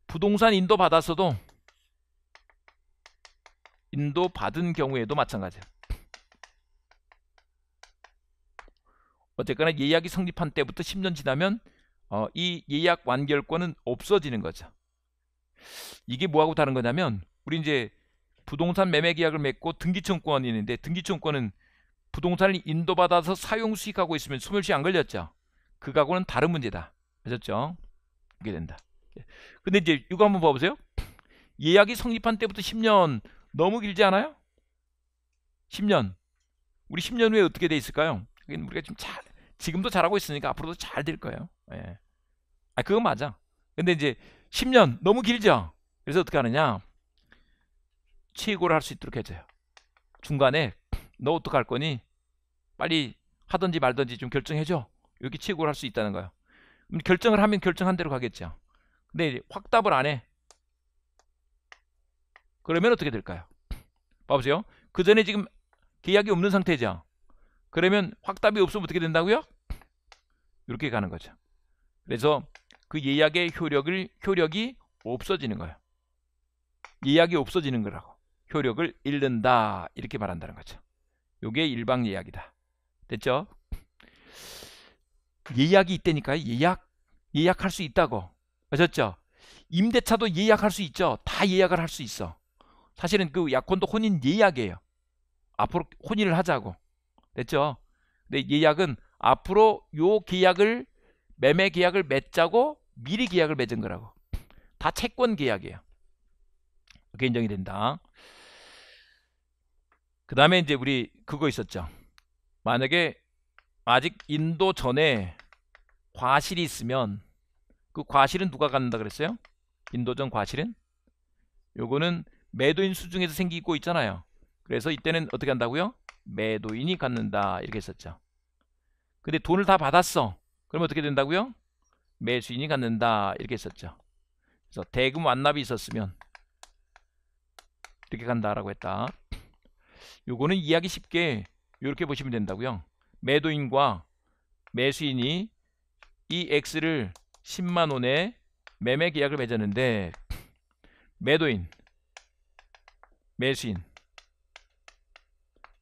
부동산 인도 받았어도 인도 받은 경우에도 마찬가지야. 어쨌거나 예약이 성립한 때부터 10년 지나면 어, 이 예약 완결권은 없어지는 거죠. 이게 뭐하고 다른 거냐면 우리 이제 부동산 매매 계약을 맺고 등기청구권이 있는데 등기청구권은 부동산을 인도받아서 사용 수익하고 있으면 소멸시 안 걸렸죠. 그가고는 다른 문제다. 아셨죠? 그게 된다. 예. 근데 이제 이거 한번 봐보세요. 예약이 성립한 때부터 10년 너무 길지 않아요? 10년. 우리 10년 후에 어떻게 돼 있을까요? 우리가 지금 잘 지금도 잘하고 있으니까 앞으로도 잘 될 거예요. 예. 아그거 맞아. 근데 이제 10년 너무 길죠. 그래서 어떻게 하느냐? 최고를 할 수 있도록 해줘요. 중간에 너 어떡할 거니? 빨리 하든지 말든지 좀 결정해줘. 이렇게 치고를 할 수 있다는 거예요. 결정을 하면 결정한 대로 가겠죠. 근데 확답을 안 해. 그러면 어떻게 될까요? 봐보세요. 그 전에 지금 계약이 없는 상태죠. 그러면 확답이 없으면 어떻게 된다고요? 이렇게 가는 거죠. 그래서 그 예약의 효력을 효력이 없어지는 거예요. 예약이 없어지는 거라고. 효력을 잃는다 이렇게 말한다는 거죠. 요게 일방 예약이다. 됐죠? 예약이 있다니까요. 예약. 예약할 수 있다고. 아셨죠? 임대차도 예약할 수 있죠. 다 예약을 할 수 있어. 사실은 그 약혼도 혼인 예약이에요. 앞으로 혼인을 하자고. 됐죠? 근데 예약은 앞으로 요 계약을 매매 계약을 맺자고 미리 계약을 맺은 거라고. 다 채권 계약이에요. 그렇게 인정이 된다. 그 다음에 이제 우리 그거 있었죠. 만약에 아직 인도 전에 과실이 있으면 그 과실은 누가 갖는다 그랬어요? 인도전 과실은? 요거는 매도인 수중에서 생기고 있잖아요. 그래서 이때는 어떻게 한다고요? 매도인이 갖는다 이렇게 했었죠. 근데 돈을 다 받았어. 그럼 어떻게 된다고요? 매수인이 갖는다 이렇게 했었죠. 그래서 대금 완납이 있었으면 이렇게 간다라고 했다. 요거는 이해하기 쉽게 이렇게 보시면 된다고요. 매도인과 매수인이 이 X를 10만 원에 매매 계약을 맺었는데 매도인, 매수인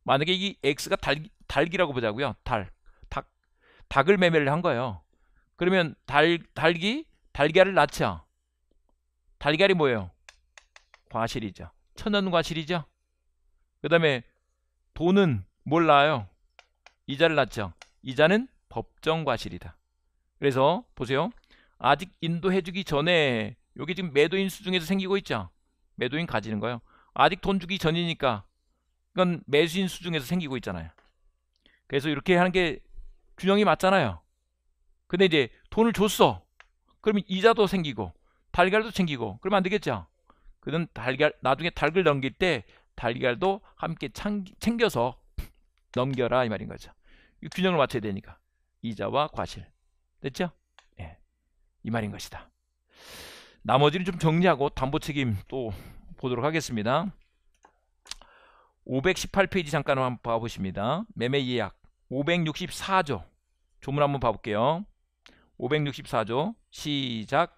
만약에 이 X가 달, 달기라고 보자고요. 달, 닭, 닭을 매매를 한 거예요. 그러면 달, 달기, 달걀을 낳죠. 달걀이 뭐예요? 과실이죠. 천연 과실이죠. 그 다음에 돈은 몰라요 이자를 낳죠. 이자는 법정 과실이다. 그래서 보세요. 아직 인도해주기 전에 여게 지금 매도인 수중에서 생기고 있죠. 매도인 가지는 거예요. 아직 돈 주기 전이니까 이건 매수인 수중에서 생기고 있잖아요. 그래서 이렇게 하는 게 균형이 맞잖아요. 근데 이제 돈을 줬어. 그러면 이자도 생기고 달걀도 생기고 그러면 안 되겠죠. 그는 달걀 나중에 달걀 넘길 때 달걀도 함께 챙겨서 넘겨라 이 말인 거죠. 균형을 맞춰야 되니까 이자와 과실 됐죠? 예. 이 말인 것이다. 나머지는 좀 정리하고 담보 책임 또 보도록 하겠습니다. 518페이지 잠깐 한번 봐보십니다. 매매 예약 564조 조문 한번 봐볼게요. 564조 시작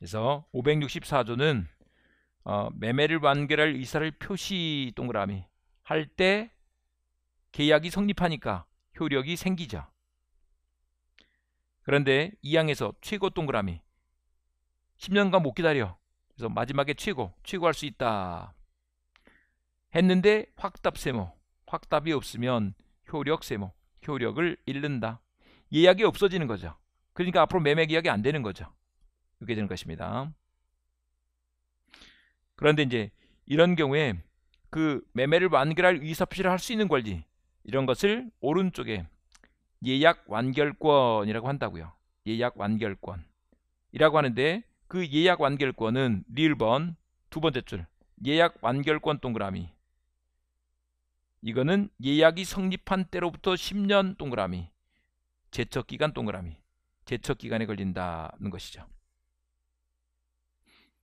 그래서 564조는 어, 매매를 완결할 의사를 표시 동그라미 할 때 계약이 성립하니까 효력이 생기죠. 그런데 이 항에서 최고 동그라미 10년간 못 기다려. 그래서 마지막에 최고, 최고할 수 있다. 했는데 확답 세모, 확답이 없으면 효력 세모, 효력을 잃는다. 예약이 없어지는 거죠. 그러니까 앞으로 매매 계약이 안 되는 거죠. 이렇게 되는 것입니다. 그런데 이제 이런 경우에 그 매매를 완결할 위사표시를할 수 있는 권리 이런 것을 오른쪽에 예약 완결권이라고 한다고요. 예약 완결권이라고 하는데 그 예약 완결권은 1번두 번째 줄 예약 완결권 동그라미 이거는 예약이 성립한 때로부터 10년 동그라미 제척 기간 동그라미 제척 기간에 걸린다는 것이죠.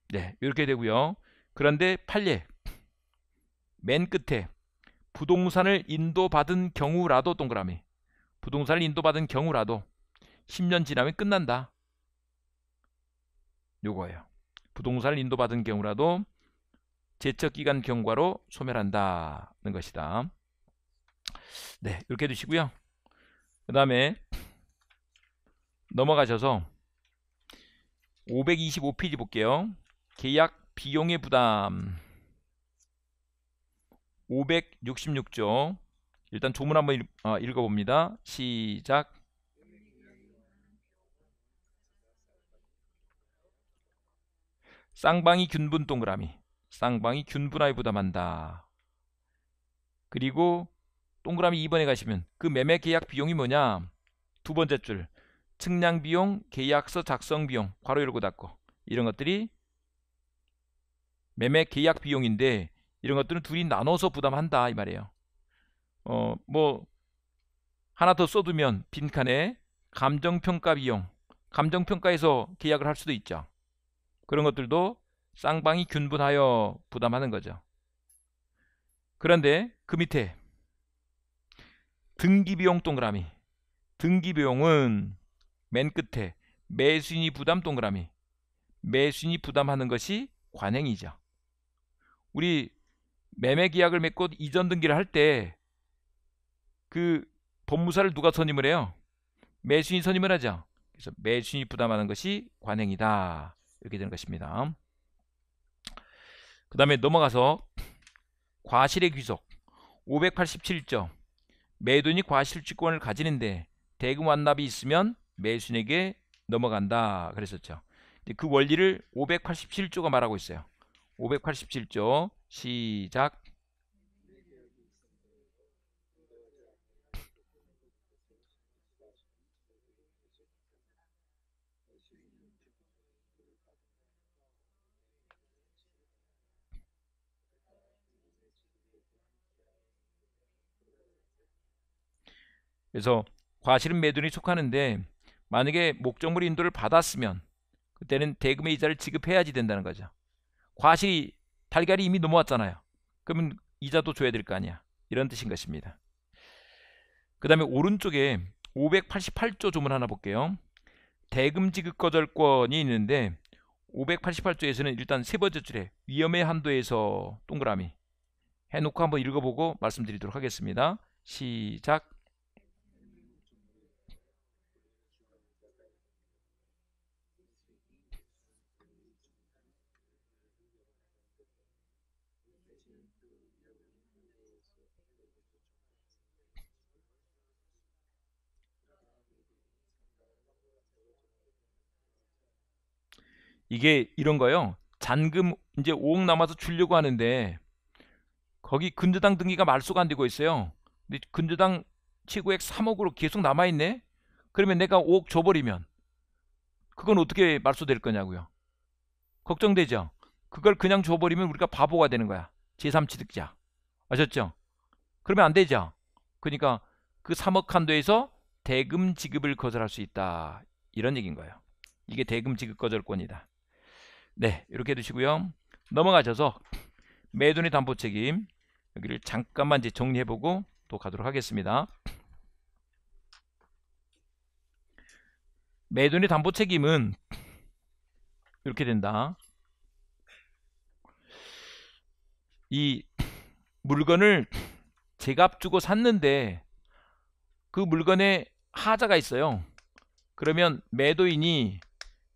네, 이렇게 되고요. 그런데 판례 맨 끝에 부동산을 인도받은 경우라도 동그라미 부동산을 인도받은 경우라도 10년 지나면 끝난다. 요거예요. 부동산을 인도받은 경우라도 제척기간 경과로 소멸한다는 것이다. 네, 이렇게 두시고요그 다음에 넘어가셔서 525페이지 볼게요. 계약 비용의 부담 566조 일단 조문 한번 읽, 어, 읽어봅니다. 시작 쌍방이 균분 동그라미 쌍방이 균분하여 부담한다. 그리고 동그라미 2번에 가시면 그 매매 계약 비용이 뭐냐 두 번째 줄 측량 비용, 계약서 작성 비용 괄호 열고 닫고 이런 것들이 매매 계약 비용인데 이런 것들은 둘이 나눠서 부담한다 이 말이에요. 어뭐 하나 더 써두면 빈칸에 감정평가 비용, 감정평가에서 계약을 할 수도 있죠. 그런 것들도 쌍방이 균분하여 부담하는 거죠. 그런데 그 밑에 등기비용 동그라미 등기비용은 맨 끝에 매수인이 부담 동그라미 매수인이 부담하는 것이 관행이죠. 우리 매매 계약을 맺고 이전 등기를 할 때 그 법무사를 누가 선임을 해요? 매수인 선임을 하죠. 그래서 매수인이 부담하는 것이 관행이다. 이렇게 되는 것입니다. 그 다음에 넘어가서 과실의 귀속 587조 매도인이 과실주권을 가지는데 대금 완납이 있으면 매수인에게 넘어간다 그랬었죠. 그 원리를 587조가 말하고 있어요. 587조 시작 그래서 과실은 매도인이 속하는데 만약에 목적물 인도를 받았으면 그때는 대금의 이자를 지급해야지 된다는 거죠. 과실이 달걀이 이미 넘어왔잖아요. 그러면 이자도 줘야 될 거 아니야. 이런 뜻인 것입니다. 그 다음에 오른쪽에 588조 조문 하나 볼게요. 대금 지급 거절권이 있는데 588조에서는 일단 세 번째 줄에 위험의 한도에서 동그라미 해놓고 한번 읽어보고 말씀드리도록 하겠습니다. 시작 이게 이런 거예요. 잔금 이제 5억 남아서 주려고 하는데 거기 근저당 등기가 말소가 안 되고 있어요. 근데 근저당 최고액 3억으로 계속 남아 있네. 그러면 내가 5억 줘버리면 그건 어떻게 말소될 거냐고요. 걱정되죠. 그걸 그냥 줘버리면 우리가 바보가 되는 거야. 제3취득자 아셨죠? 그러면 안 되죠. 그러니까 그 3억 한도에서 대금 지급을 거절할 수 있다. 이런 얘기인 거예요. 이게 대금 지급 거절권이다. 네 이렇게 두시고요 넘어가셔서 매도의 담보 책임 여기를 잠깐만 이제 정리해보고 또 가도록 하겠습니다 매도의 담보 책임은 이렇게 된다 이 물건을 제값 주고 샀는데 그 물건에 하자가 있어요 그러면 매도인이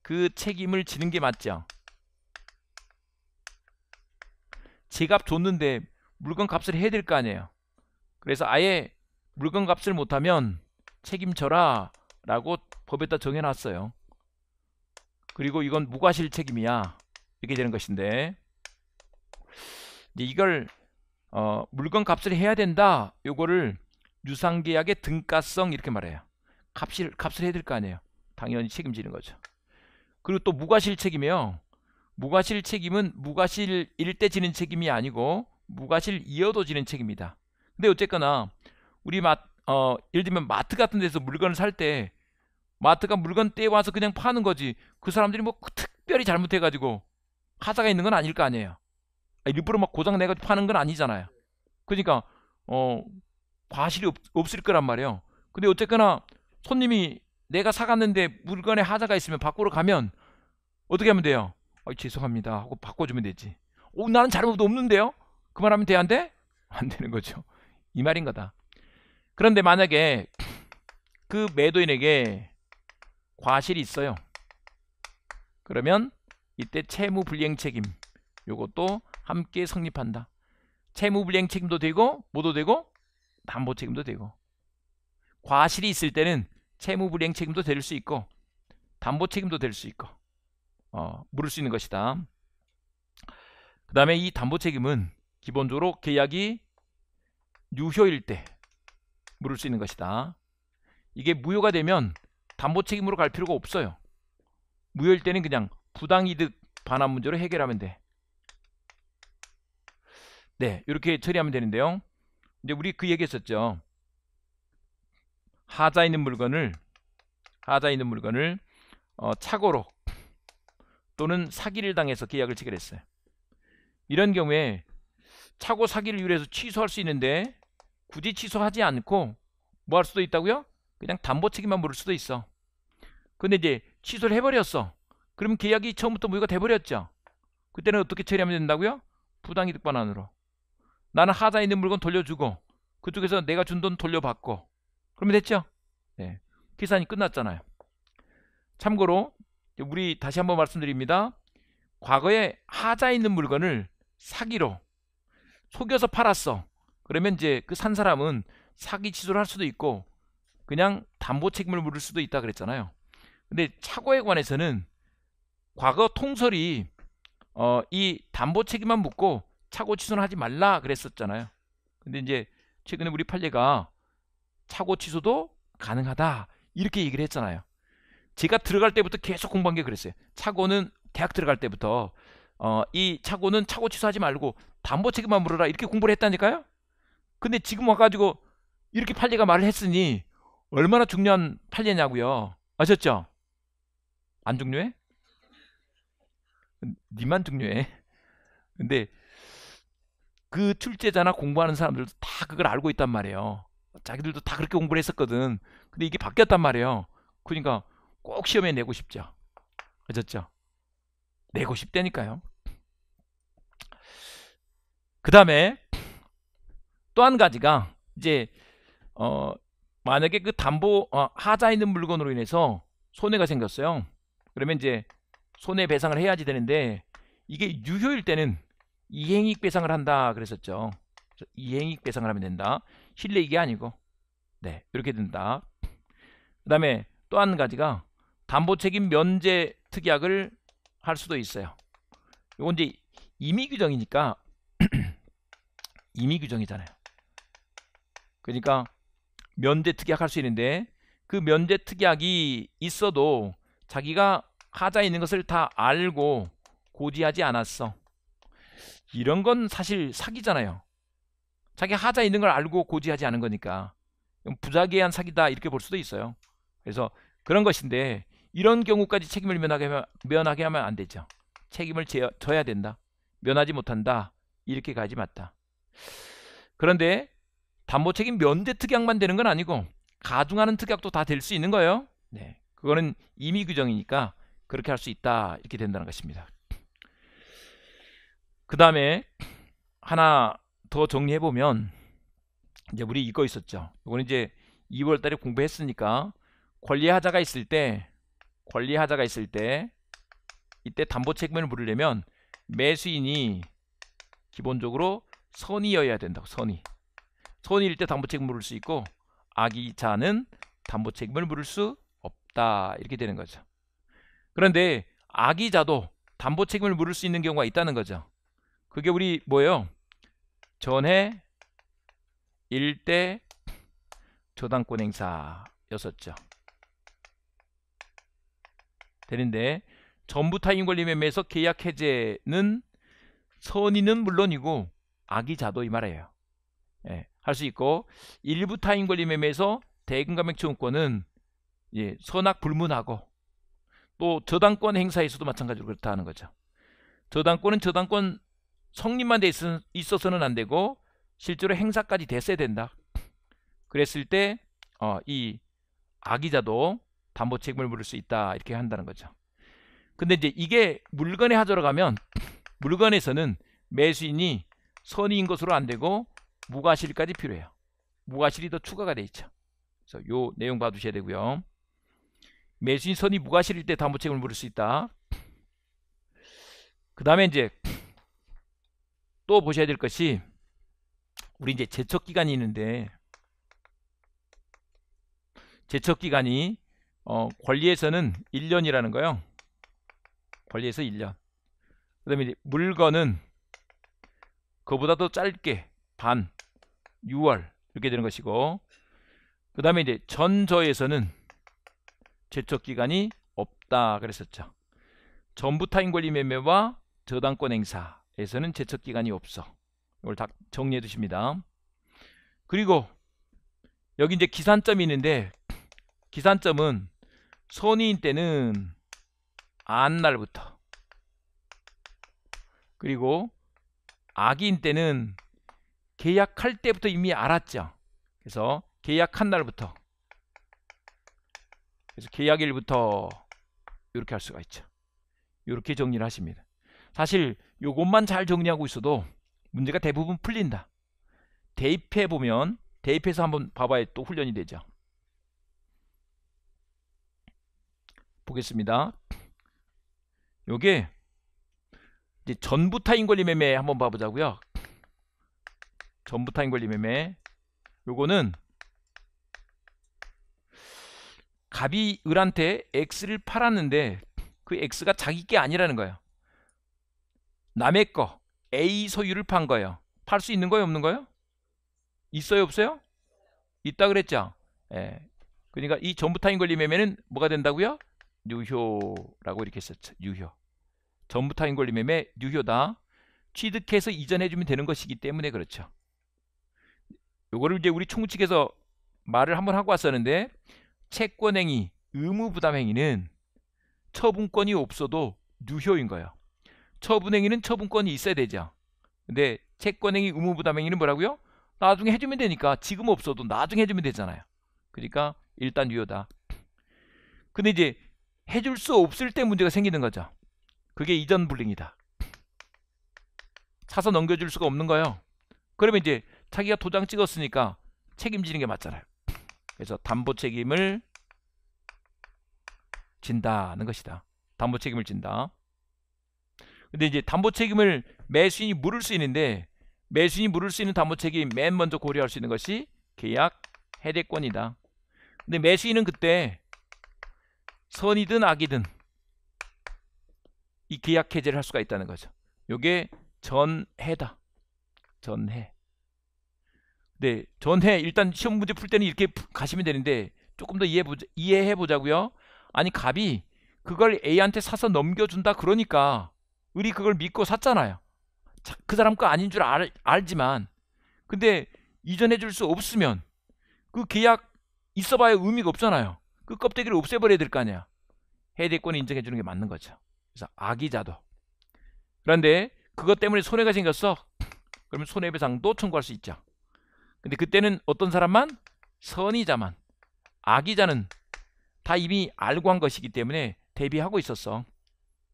그 책임을 지는 게 맞죠 제값 줬는데 물건 값을 해야 될 거 아니에요. 그래서 아예 물건 값을 못하면 책임져라 라고 법에다 정해놨어요. 그리고 이건 무과실 책임이야. 이렇게 되는 것인데 이제 이걸 어, 물건 값을 해야 된다. 요거를 유상계약의 등가성 이렇게 말해요. 값을 값을 해야 될 거 아니에요. 당연히 책임지는 거죠. 그리고 또 무과실 책임이요. 무과실 책임은 무과실 일대 지는 책임이 아니고 무과실 이어도 지는 책임이다. 근데 어쨌거나 우리 마, 어, 예를 들면 마트 같은 데서 물건을 살 때 마트가 물건 떼 와서 그냥 파는 거지 그 사람들이 뭐 특별히 잘못해가지고 하자가 있는 건 아닐 거 아니에요. 아, 일부러 막 고장 내가 파는 건 아니잖아요. 그러니까 어 과실이 없, 없을 거란 말이에요. 근데 어쨌거나 손님이 내가 사갔는데 물건에 하자가 있으면 밖으로 가면 어떻게 하면 돼요? 어, 죄송합니다 하고 바꿔주면 되지. 오, 나는 잘못도 없는데요? 그 말하면 돼? 안 돼? 안 되는 거죠. 이 말인 거다. 그런데 만약에 그 매도인에게 과실이 있어요. 그러면 이때 채무불이행 책임 요것도 함께 성립한다. 채무불이행 책임도 되고 뭐도 되고 담보 책임도 되고 과실이 있을 때는 채무불이행 책임도 될 수 있고 담보 책임도 될 수 있고 어, 물을 수 있는 것이다. 그 다음에 이 담보 책임은 기본적으로 계약이 유효일 때 물을 수 있는 것이다. 이게 무효가 되면 담보 책임으로 갈 필요가 없어요. 무효일 때는 그냥 부당이득 반환 문제로 해결하면 돼. 네, 이렇게 처리하면 되는데요. 이제 우리 그 얘기했었죠. 하자 있는 물건을 하자 있는 물건을 어, 착오로 또는 사기를 당해서 계약을 체결했어요. 이런 경우에 차고 사기를 유래해서 취소할 수 있는데 굳이 취소하지 않고 뭐 할 수도 있다고요? 그냥 담보 책임만 물을 수도 있어. 근데 이제 취소를 해버렸어. 그럼 계약이 처음부터 무효가 돼버렸죠. 그때는 어떻게 처리하면 된다고요? 부당이득 반환으로. 나는 하자에 있는 물건 돌려주고 그쪽에서 내가 준 돈 돌려받고 그러면 됐죠? 네. 기산이 끝났잖아요. 참고로 우리 다시 한번 말씀드립니다. 과거에 하자 있는 물건을 사기로 속여서 팔았어. 그러면 이제 그 산 사람은 사기 취소를 할 수도 있고 그냥 담보 책임을 물을 수도 있다 그랬잖아요. 근데 착오에 관해서는 과거 통설이 어, 이 담보 책임만 묻고 착오 취소는 하지 말라 그랬었잖아요. 근데 이제 최근에 우리 판례가 착오 취소도 가능하다 이렇게 얘기를 했잖아요. 제가 들어갈 때부터 계속 공부한 게 그랬어요. 차고는 대학 들어갈 때부터 어, 이 차고는 차고 취소하지 말고 담보책임만 물어라 이렇게 공부를 했다니까요. 근데 지금 와가지고 이렇게 판례가 말을 했으니 얼마나 중요한 판례냐고요. 아셨죠? 안 중요해? 니만 중요해. 근데 그 출제자나 공부하는 사람들도 다 그걸 알고 있단 말이에요. 자기들도 다 그렇게 공부를 했었거든. 근데 이게 바뀌었단 말이에요. 그러니까 꼭 시험에 내고 싶죠. 그셨죠 내고 싶다니까요. 그 다음에 또 한 가지가 이제 어 만약에 그 담보 어, 하자 있는 물건으로 인해서 손해가 생겼어요. 그러면 이제 손해 배상을 해야지 되는데 이게 유효일 때는 이행익 배상을 한다 그랬었죠. 이행익 배상을 하면 된다. 실례 이게 아니고 네 이렇게 된다. 그 다음에 또 한 가지가 담보 책임 면제 특약을 할 수도 있어요. 이건 이제 임의 규정이니까 임의 규정이잖아요. 그러니까 면제 특약할 수 있는데 그 면제 특약이 있어도 자기가 하자 있는 것을 다 알고 고지하지 않았어. 이런 건 사실 사기잖아요. 자기 하자 있는 걸 알고 고지하지 않은 거니까 부작위한 사기다 이렇게 볼 수도 있어요. 그래서 그런 것인데 이런 경우까지 책임을 면하게 하면, 면하게 하면 안 되죠. 책임을 져, 져야 된다. 면하지 못한다. 이렇게 가지 맞다. 그런데 담보 책임 면제 특약만 되는 건 아니고 가중하는 특약도 다 될 수 있는 거예요. 네. 그거는 임의 규정이니까 그렇게 할 수 있다. 이렇게 된다는 것입니다. 그 다음에 하나 더 정리해 보면 이제 우리 이거 있었죠. 이거는 이제 2월 달에 공부했으니까 권리 하자가 있을 때 권리하자가 있을 때 이때 담보 책임을 물으려면 매수인이 기본적으로 선의여야 된다고 선의 선의일 때 담보 책임 을 물을 수 있고 악의자는 담보 책임을 물을 수 없다 이렇게 되는 거죠 그런데 악의자도 담보 책임을 물을 수 있는 경우가 있다는 거죠 그게 우리 뭐예요 전해 일대 저당권 행사였었죠 되는데 전부 타인 권리 매매에서 계약 해제는 선의는 물론이고 악의 자도 이 말이에요. 예, 할수 있고 일부 타인 권리 매매에서 대금 감액 채권은 예, 선악 불문하고 또 저당권 행사에서도 마찬가지로 그렇다는 거죠. 저당권은 저당권 성립만 돼 있어서는 안 되고 실제로 행사까지 됐어야 된다. 그랬을 때이 어, 악의자도 담보 책임을 물을 수 있다 이렇게 한다는 거죠. 근데 이제 이게 물건에 하자로 가면 물건에서는 매수인이 선의인 것으로 안 되고 무과실까지 필요해요. 무과실이 더 추가가 돼 있죠. 그래서 요 내용 봐두셔야 되고요. 매수인 선의 무과실일 때 담보 책임을 물을 수 있다. 그 다음에 이제 또 보셔야 될 것이 우리 이제 제척 기간이 있는데 제척 기간이 어, 권리에서는 1년이라는 거요. 권리에서 1년. 그 다음에 물건은 그보다 도 짧게 반 6월 이렇게 되는 것이고 그 다음에 이제 전저에서는 제척 기간이 없다 그랬었죠. 전부 타인 권리 매매와 저당권 행사에서는 제척 기간이 없어. 이걸 다 정리해 두십니다. 그리고 여기 이제 기산점이 있는데 기산점은 선의인 때는 안날부터 그리고 악인 때는 계약할 때부터 이미 알았죠. 그래서 계약한 날부터 그래서 계약일부터 이렇게 할 수가 있죠. 이렇게 정리를 하십니다. 사실 이것만잘 정리하고 있어도 문제가 대부분 풀린다. 대입해 보면 대입해서 한번 봐봐야 또 훈련이 되죠. 보겠습니다. 요게 이제 전부타 인권리 매매 한번 봐보자고요. 전부타 인권리 매매 요거는 갑이 을한테 X를 팔았는데 그 X가 자기 게 아니라는 거예요. 남의 거 A 소유를 판 거예요. 팔 수 있는 거예요? 없는 거예요? 있어요? 없어요? 있다 그랬죠? 예. 그러니까 이 전부타인 권리 매매는 뭐가 된다고요? 유효라고 이렇게 썼죠. 유효. 전부타 인권리매매 유효다. 취득해서 이전해주면 되는 것이기 때문에 그렇죠. 요거를 이제 우리 총칙에서 말을 한번 하고 왔었는데 채권행위, 의무부담행위는 처분권이 없어도 유효인 거예요. 처분행위는 처분권이 있어야 되죠. 근데 채권행위, 의무부담행위는 뭐라고요? 나중에 해주면 되니까 지금 없어도 나중에 해주면 되잖아요. 그러니까 일단 유효다. 근데 이제 해줄 수 없을 때 문제가 생기는 거죠. 그게 이전 불링이다. 사서 넘겨줄 수가 없는 거예요. 그러면 이제 자기가 도장 찍었으니까 책임지는 게 맞잖아요. 그래서 담보 책임을 진다는 것이다. 담보 책임을 진다. 근데 이제 담보 책임을 매수인이 물을 수 있는데 매수인이 물을 수 있는 담보 책임 맨 먼저 고려할 수 있는 것이 계약 해대권이다. 근데 매수인은 그때 선이든 악이든 이 계약 해제를 할 수가 있다는 거죠. 요게 전해다. 전해. 네, 전해 일단 시험 문제 풀 때는 이렇게 가시면 되는데 조금 더 이해 보자, 이해해 보자고요. 아니 갑이 그걸 A한테 사서 넘겨준다 그러니까 우리 그걸 믿고 샀잖아요. 그 사람 거 아닌 줄 알, 알지만 근데 이전해 줄 수 없으면 그 계약 있어봐야 의미가 없잖아요. 그 껍데기를 없애버려야 될 거 아니야. 해대권을 인정해 주는 게 맞는 거죠. 그래서 악의자도. 그런데 그것 때문에 손해가 생겼어. 그러면 손해배상도 청구할 수 있죠. 근데 그때는 어떤 사람만? 선의자만. 악의자는 다 이미 알고 한 것이기 때문에 대비하고 있었어.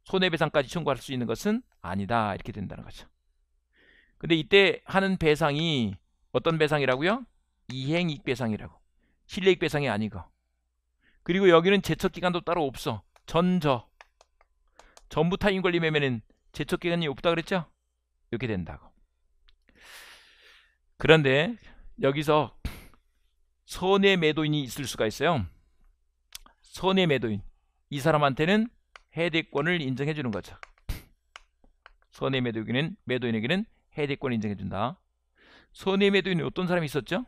손해배상까지 청구할 수 있는 것은 아니다. 이렇게 된다는 거죠. 근데 이때 하는 배상이 어떤 배상이라고요? 이행익 배상이라고. 실례익 배상이 아니고. 그리고 여기는 제척기간도 따로 없어. 전저. 전부 타인권리 매매는 제척기간이 없다 그랬죠? 이렇게 된다고. 그런데 여기서 손해 매도인이 있을 수가 있어요. 손해 매도인. 이 사람한테는 해대권을 인정해 주는 거죠. 손해 매도인에게는 매도인에게는 해대권 을 인정해 준다. 손해 매도인은 어떤 사람이 있었죠?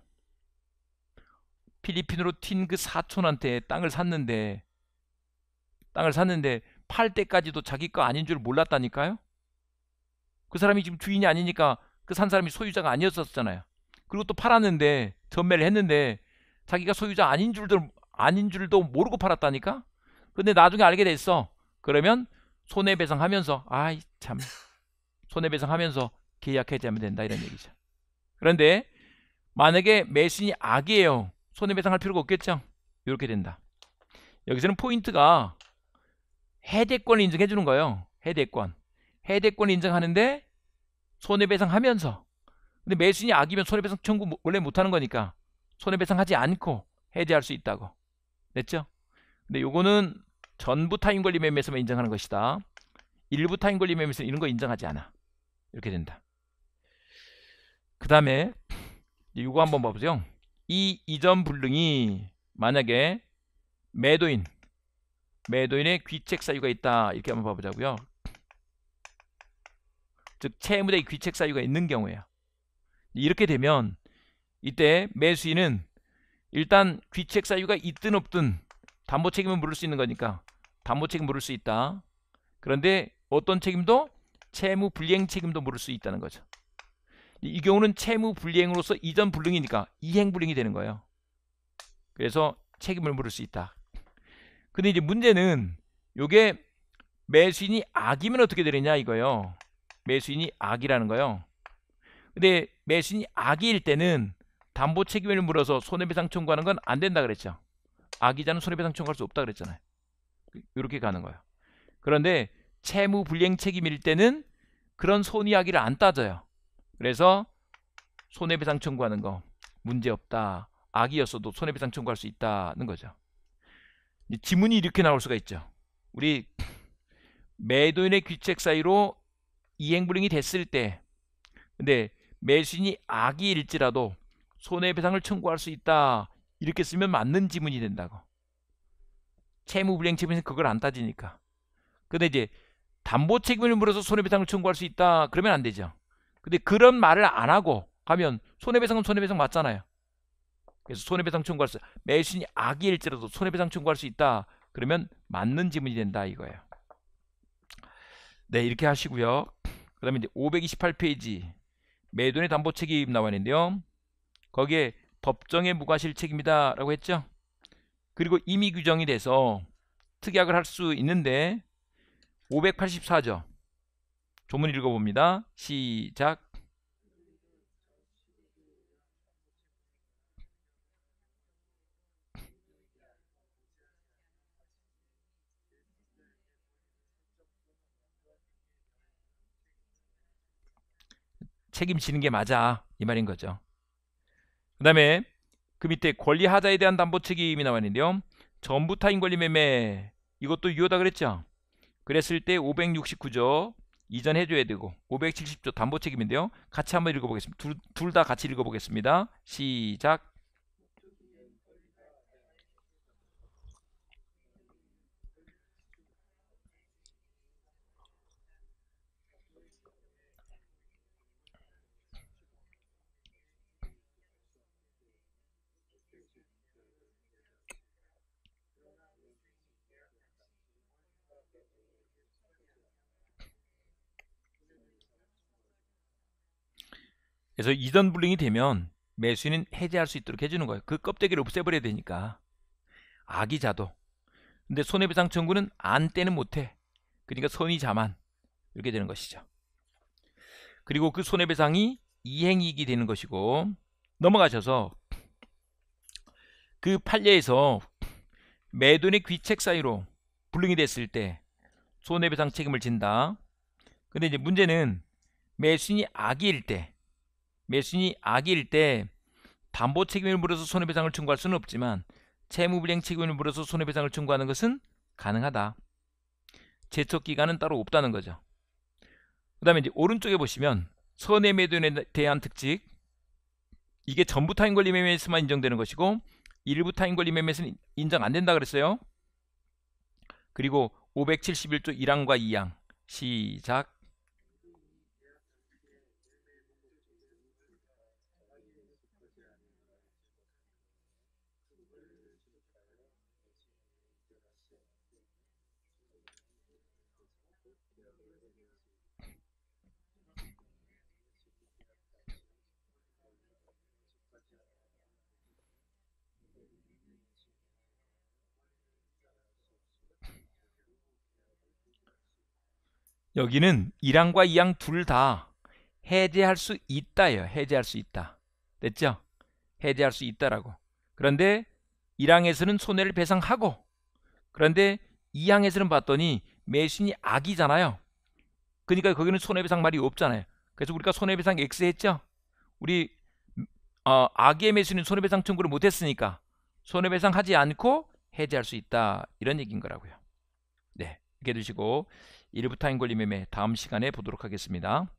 필리핀으로 튄 그 사촌한테 땅을 샀는데 땅을 샀는데 팔 때까지도 자기 거 아닌 줄 몰랐다니까요. 그 사람이 지금 주인이 아니니까 그 산 사람이 소유자가 아니었었잖아요. 그리고 또 팔았는데 전매를 했는데 자기가 소유자 아닌 줄도 아닌 줄도 모르고 팔았다니까. 근데 나중에 알게 됐어. 그러면 손해배상하면서 아이 참 손해배상하면서 계약 해지하면 된다 이런 얘기죠. 그런데 만약에 매수인이 악이에요. 손해배상할 필요가 없겠죠. 이렇게 된다. 여기서는 포인트가 해대권을 인정해 주는 거예요. 해대권. 해대권 을 인정하는데 손해배상하면서 근데 매수인이 악이면 손해배상 청구 뭐, 원래 못하는 거니까 손해배상하지 않고 해제할 수 있다고 됐죠? 근데 요거는 전부 타임 권리 매매에서만 인정하는 것이다 일부 타임 권리 매매에서 이런 거 인정하지 않아 이렇게 된다 그 다음에 이거 한번 봐보세요 이 이전 불능이 만약에 매도인 매도인의 귀책 사유가 있다 이렇게 한번 봐보자고요 즉 채무자의 귀책 사유가 있는 경우에요 이렇게 되면 이때 매수인은 일단 귀책 사유가 있든 없든 담보 책임을 물을 수 있는 거니까 담보 책임 물을 수 있다 그런데 어떤 책임도 채무 불이행 책임도 물을 수 있다는 거죠 이 경우는 채무 불이행으로서 이전 불능이니까 이행 불능이 되는 거예요. 그래서 책임을 물을 수 있다. 근데 이제 문제는 요게 매수인이 악이면 어떻게 되느냐 이거예요. 매수인이 악이라는 거예요. 근데 매수인이 악일 이 때는 담보 책임을 물어서 손해배상 청구하는 건 안 된다 그랬죠. 악이자는 손해배상 청구할 수 없다 그랬잖아요. 이렇게 가는 거예요. 그런데 채무 불이행 책임일 때는 그런 손이악이를안 따져요. 그래서 손해배상 청구하는 거 문제없다. 악이었어도 손해배상 청구할 수 있다는 거죠. 지문이 이렇게 나올 수가 있죠. 우리 매도인의 귀책 사이로 이행불행이 됐을 때 근데 매수인이 악이일지라도 손해배상을 청구할 수 있다. 이렇게 쓰면 맞는 지문이 된다고. 채무불행 채무는 그걸 안 따지니까. 근데 이제 담보 책임을 물어서 손해배상을 청구할 수 있다. 그러면 안 되죠. 근데 그런 말을 안 하고 가면 손해배상은 손해배상 맞잖아요. 그래서 손해배상 청구할 수 매신이 악의일지라도 손해배상 청구할 수 있다. 그러면 맞는 지문이 된다 이거예요. 네 이렇게 하시고요. 그 다음에 이제 528페이지 매도의 담보 책임 나와 있는데요. 거기에 법정에 무과실 책임이다 라고 했죠. 그리고 임의 규정이 돼서 특약을 할 수 있는데 584죠. 조문 읽어봅니다. 시작. 책임지는 게 맞아 이 말인 거죠. 그 다음에 그 밑에 권리하자에 대한 담보책임이 나왔는데요. 전부 타인 권리 매매 이것도 유효다 그랬죠. 그랬을 때 569조 이전해줘야 되고 570조 담보책임인데요. 같이 한번 읽어보겠습니다. 둘 다 같이 읽어보겠습니다. 시작 그래서 이전 불링이 되면 매수인은 해제할 수 있도록 해주는 거예요. 그 껍데기를 없애버려야 되니까. 아기자도. 근데 손해배상 청구는 안떼는 못해. 그러니까 선의자만 이렇게 되는 것이죠. 그리고 그 손해배상이 이행이익이 되는 것이고 넘어가셔서 그 판례에서 매도인의 귀책 사이로 불능이 됐을 때 손해배상 책임을 진다. 근데 이제 문제는 매수인이 악의일 때 매수인이 악일 때 담보 책임을 물어서 손해배상을 청구할 수는 없지만 채무불행 책임을 물어서 손해배상을 청구하는 것은 가능하다. 제척 기간은 따로 없다는 거죠. 그 다음에 이제 오른쪽에 보시면 선해 매도에 대한 특징 이게 전부 타인 권리 매매에서만 인정되는 것이고 일부 타인 권리 매매에서는 인정 안 된다 그랬어요. 그리고 571조 1항과 2항 시작 여기는 1항과 2항 둘 다 해제할 수 있다예요. 해제할 수 있다. 됐죠? 해제할 수 있다라고. 그런데 1항에서는 손해를 배상하고 그런데 2항에서는 봤더니 매수인이 악이잖아요. 그러니까 거기는 손해배상 말이 없잖아요. 그래서 우리가 손해배상 X 했죠? 우리 어, 악의 매수은 손해배상 청구를 못했으니까 손해배상하지 않고 해제할 수 있다 이런 얘기인 거라고요. 네, 이렇게 두시고 일부 타임걸림 매매 다음 시간에 보도록 하겠습니다.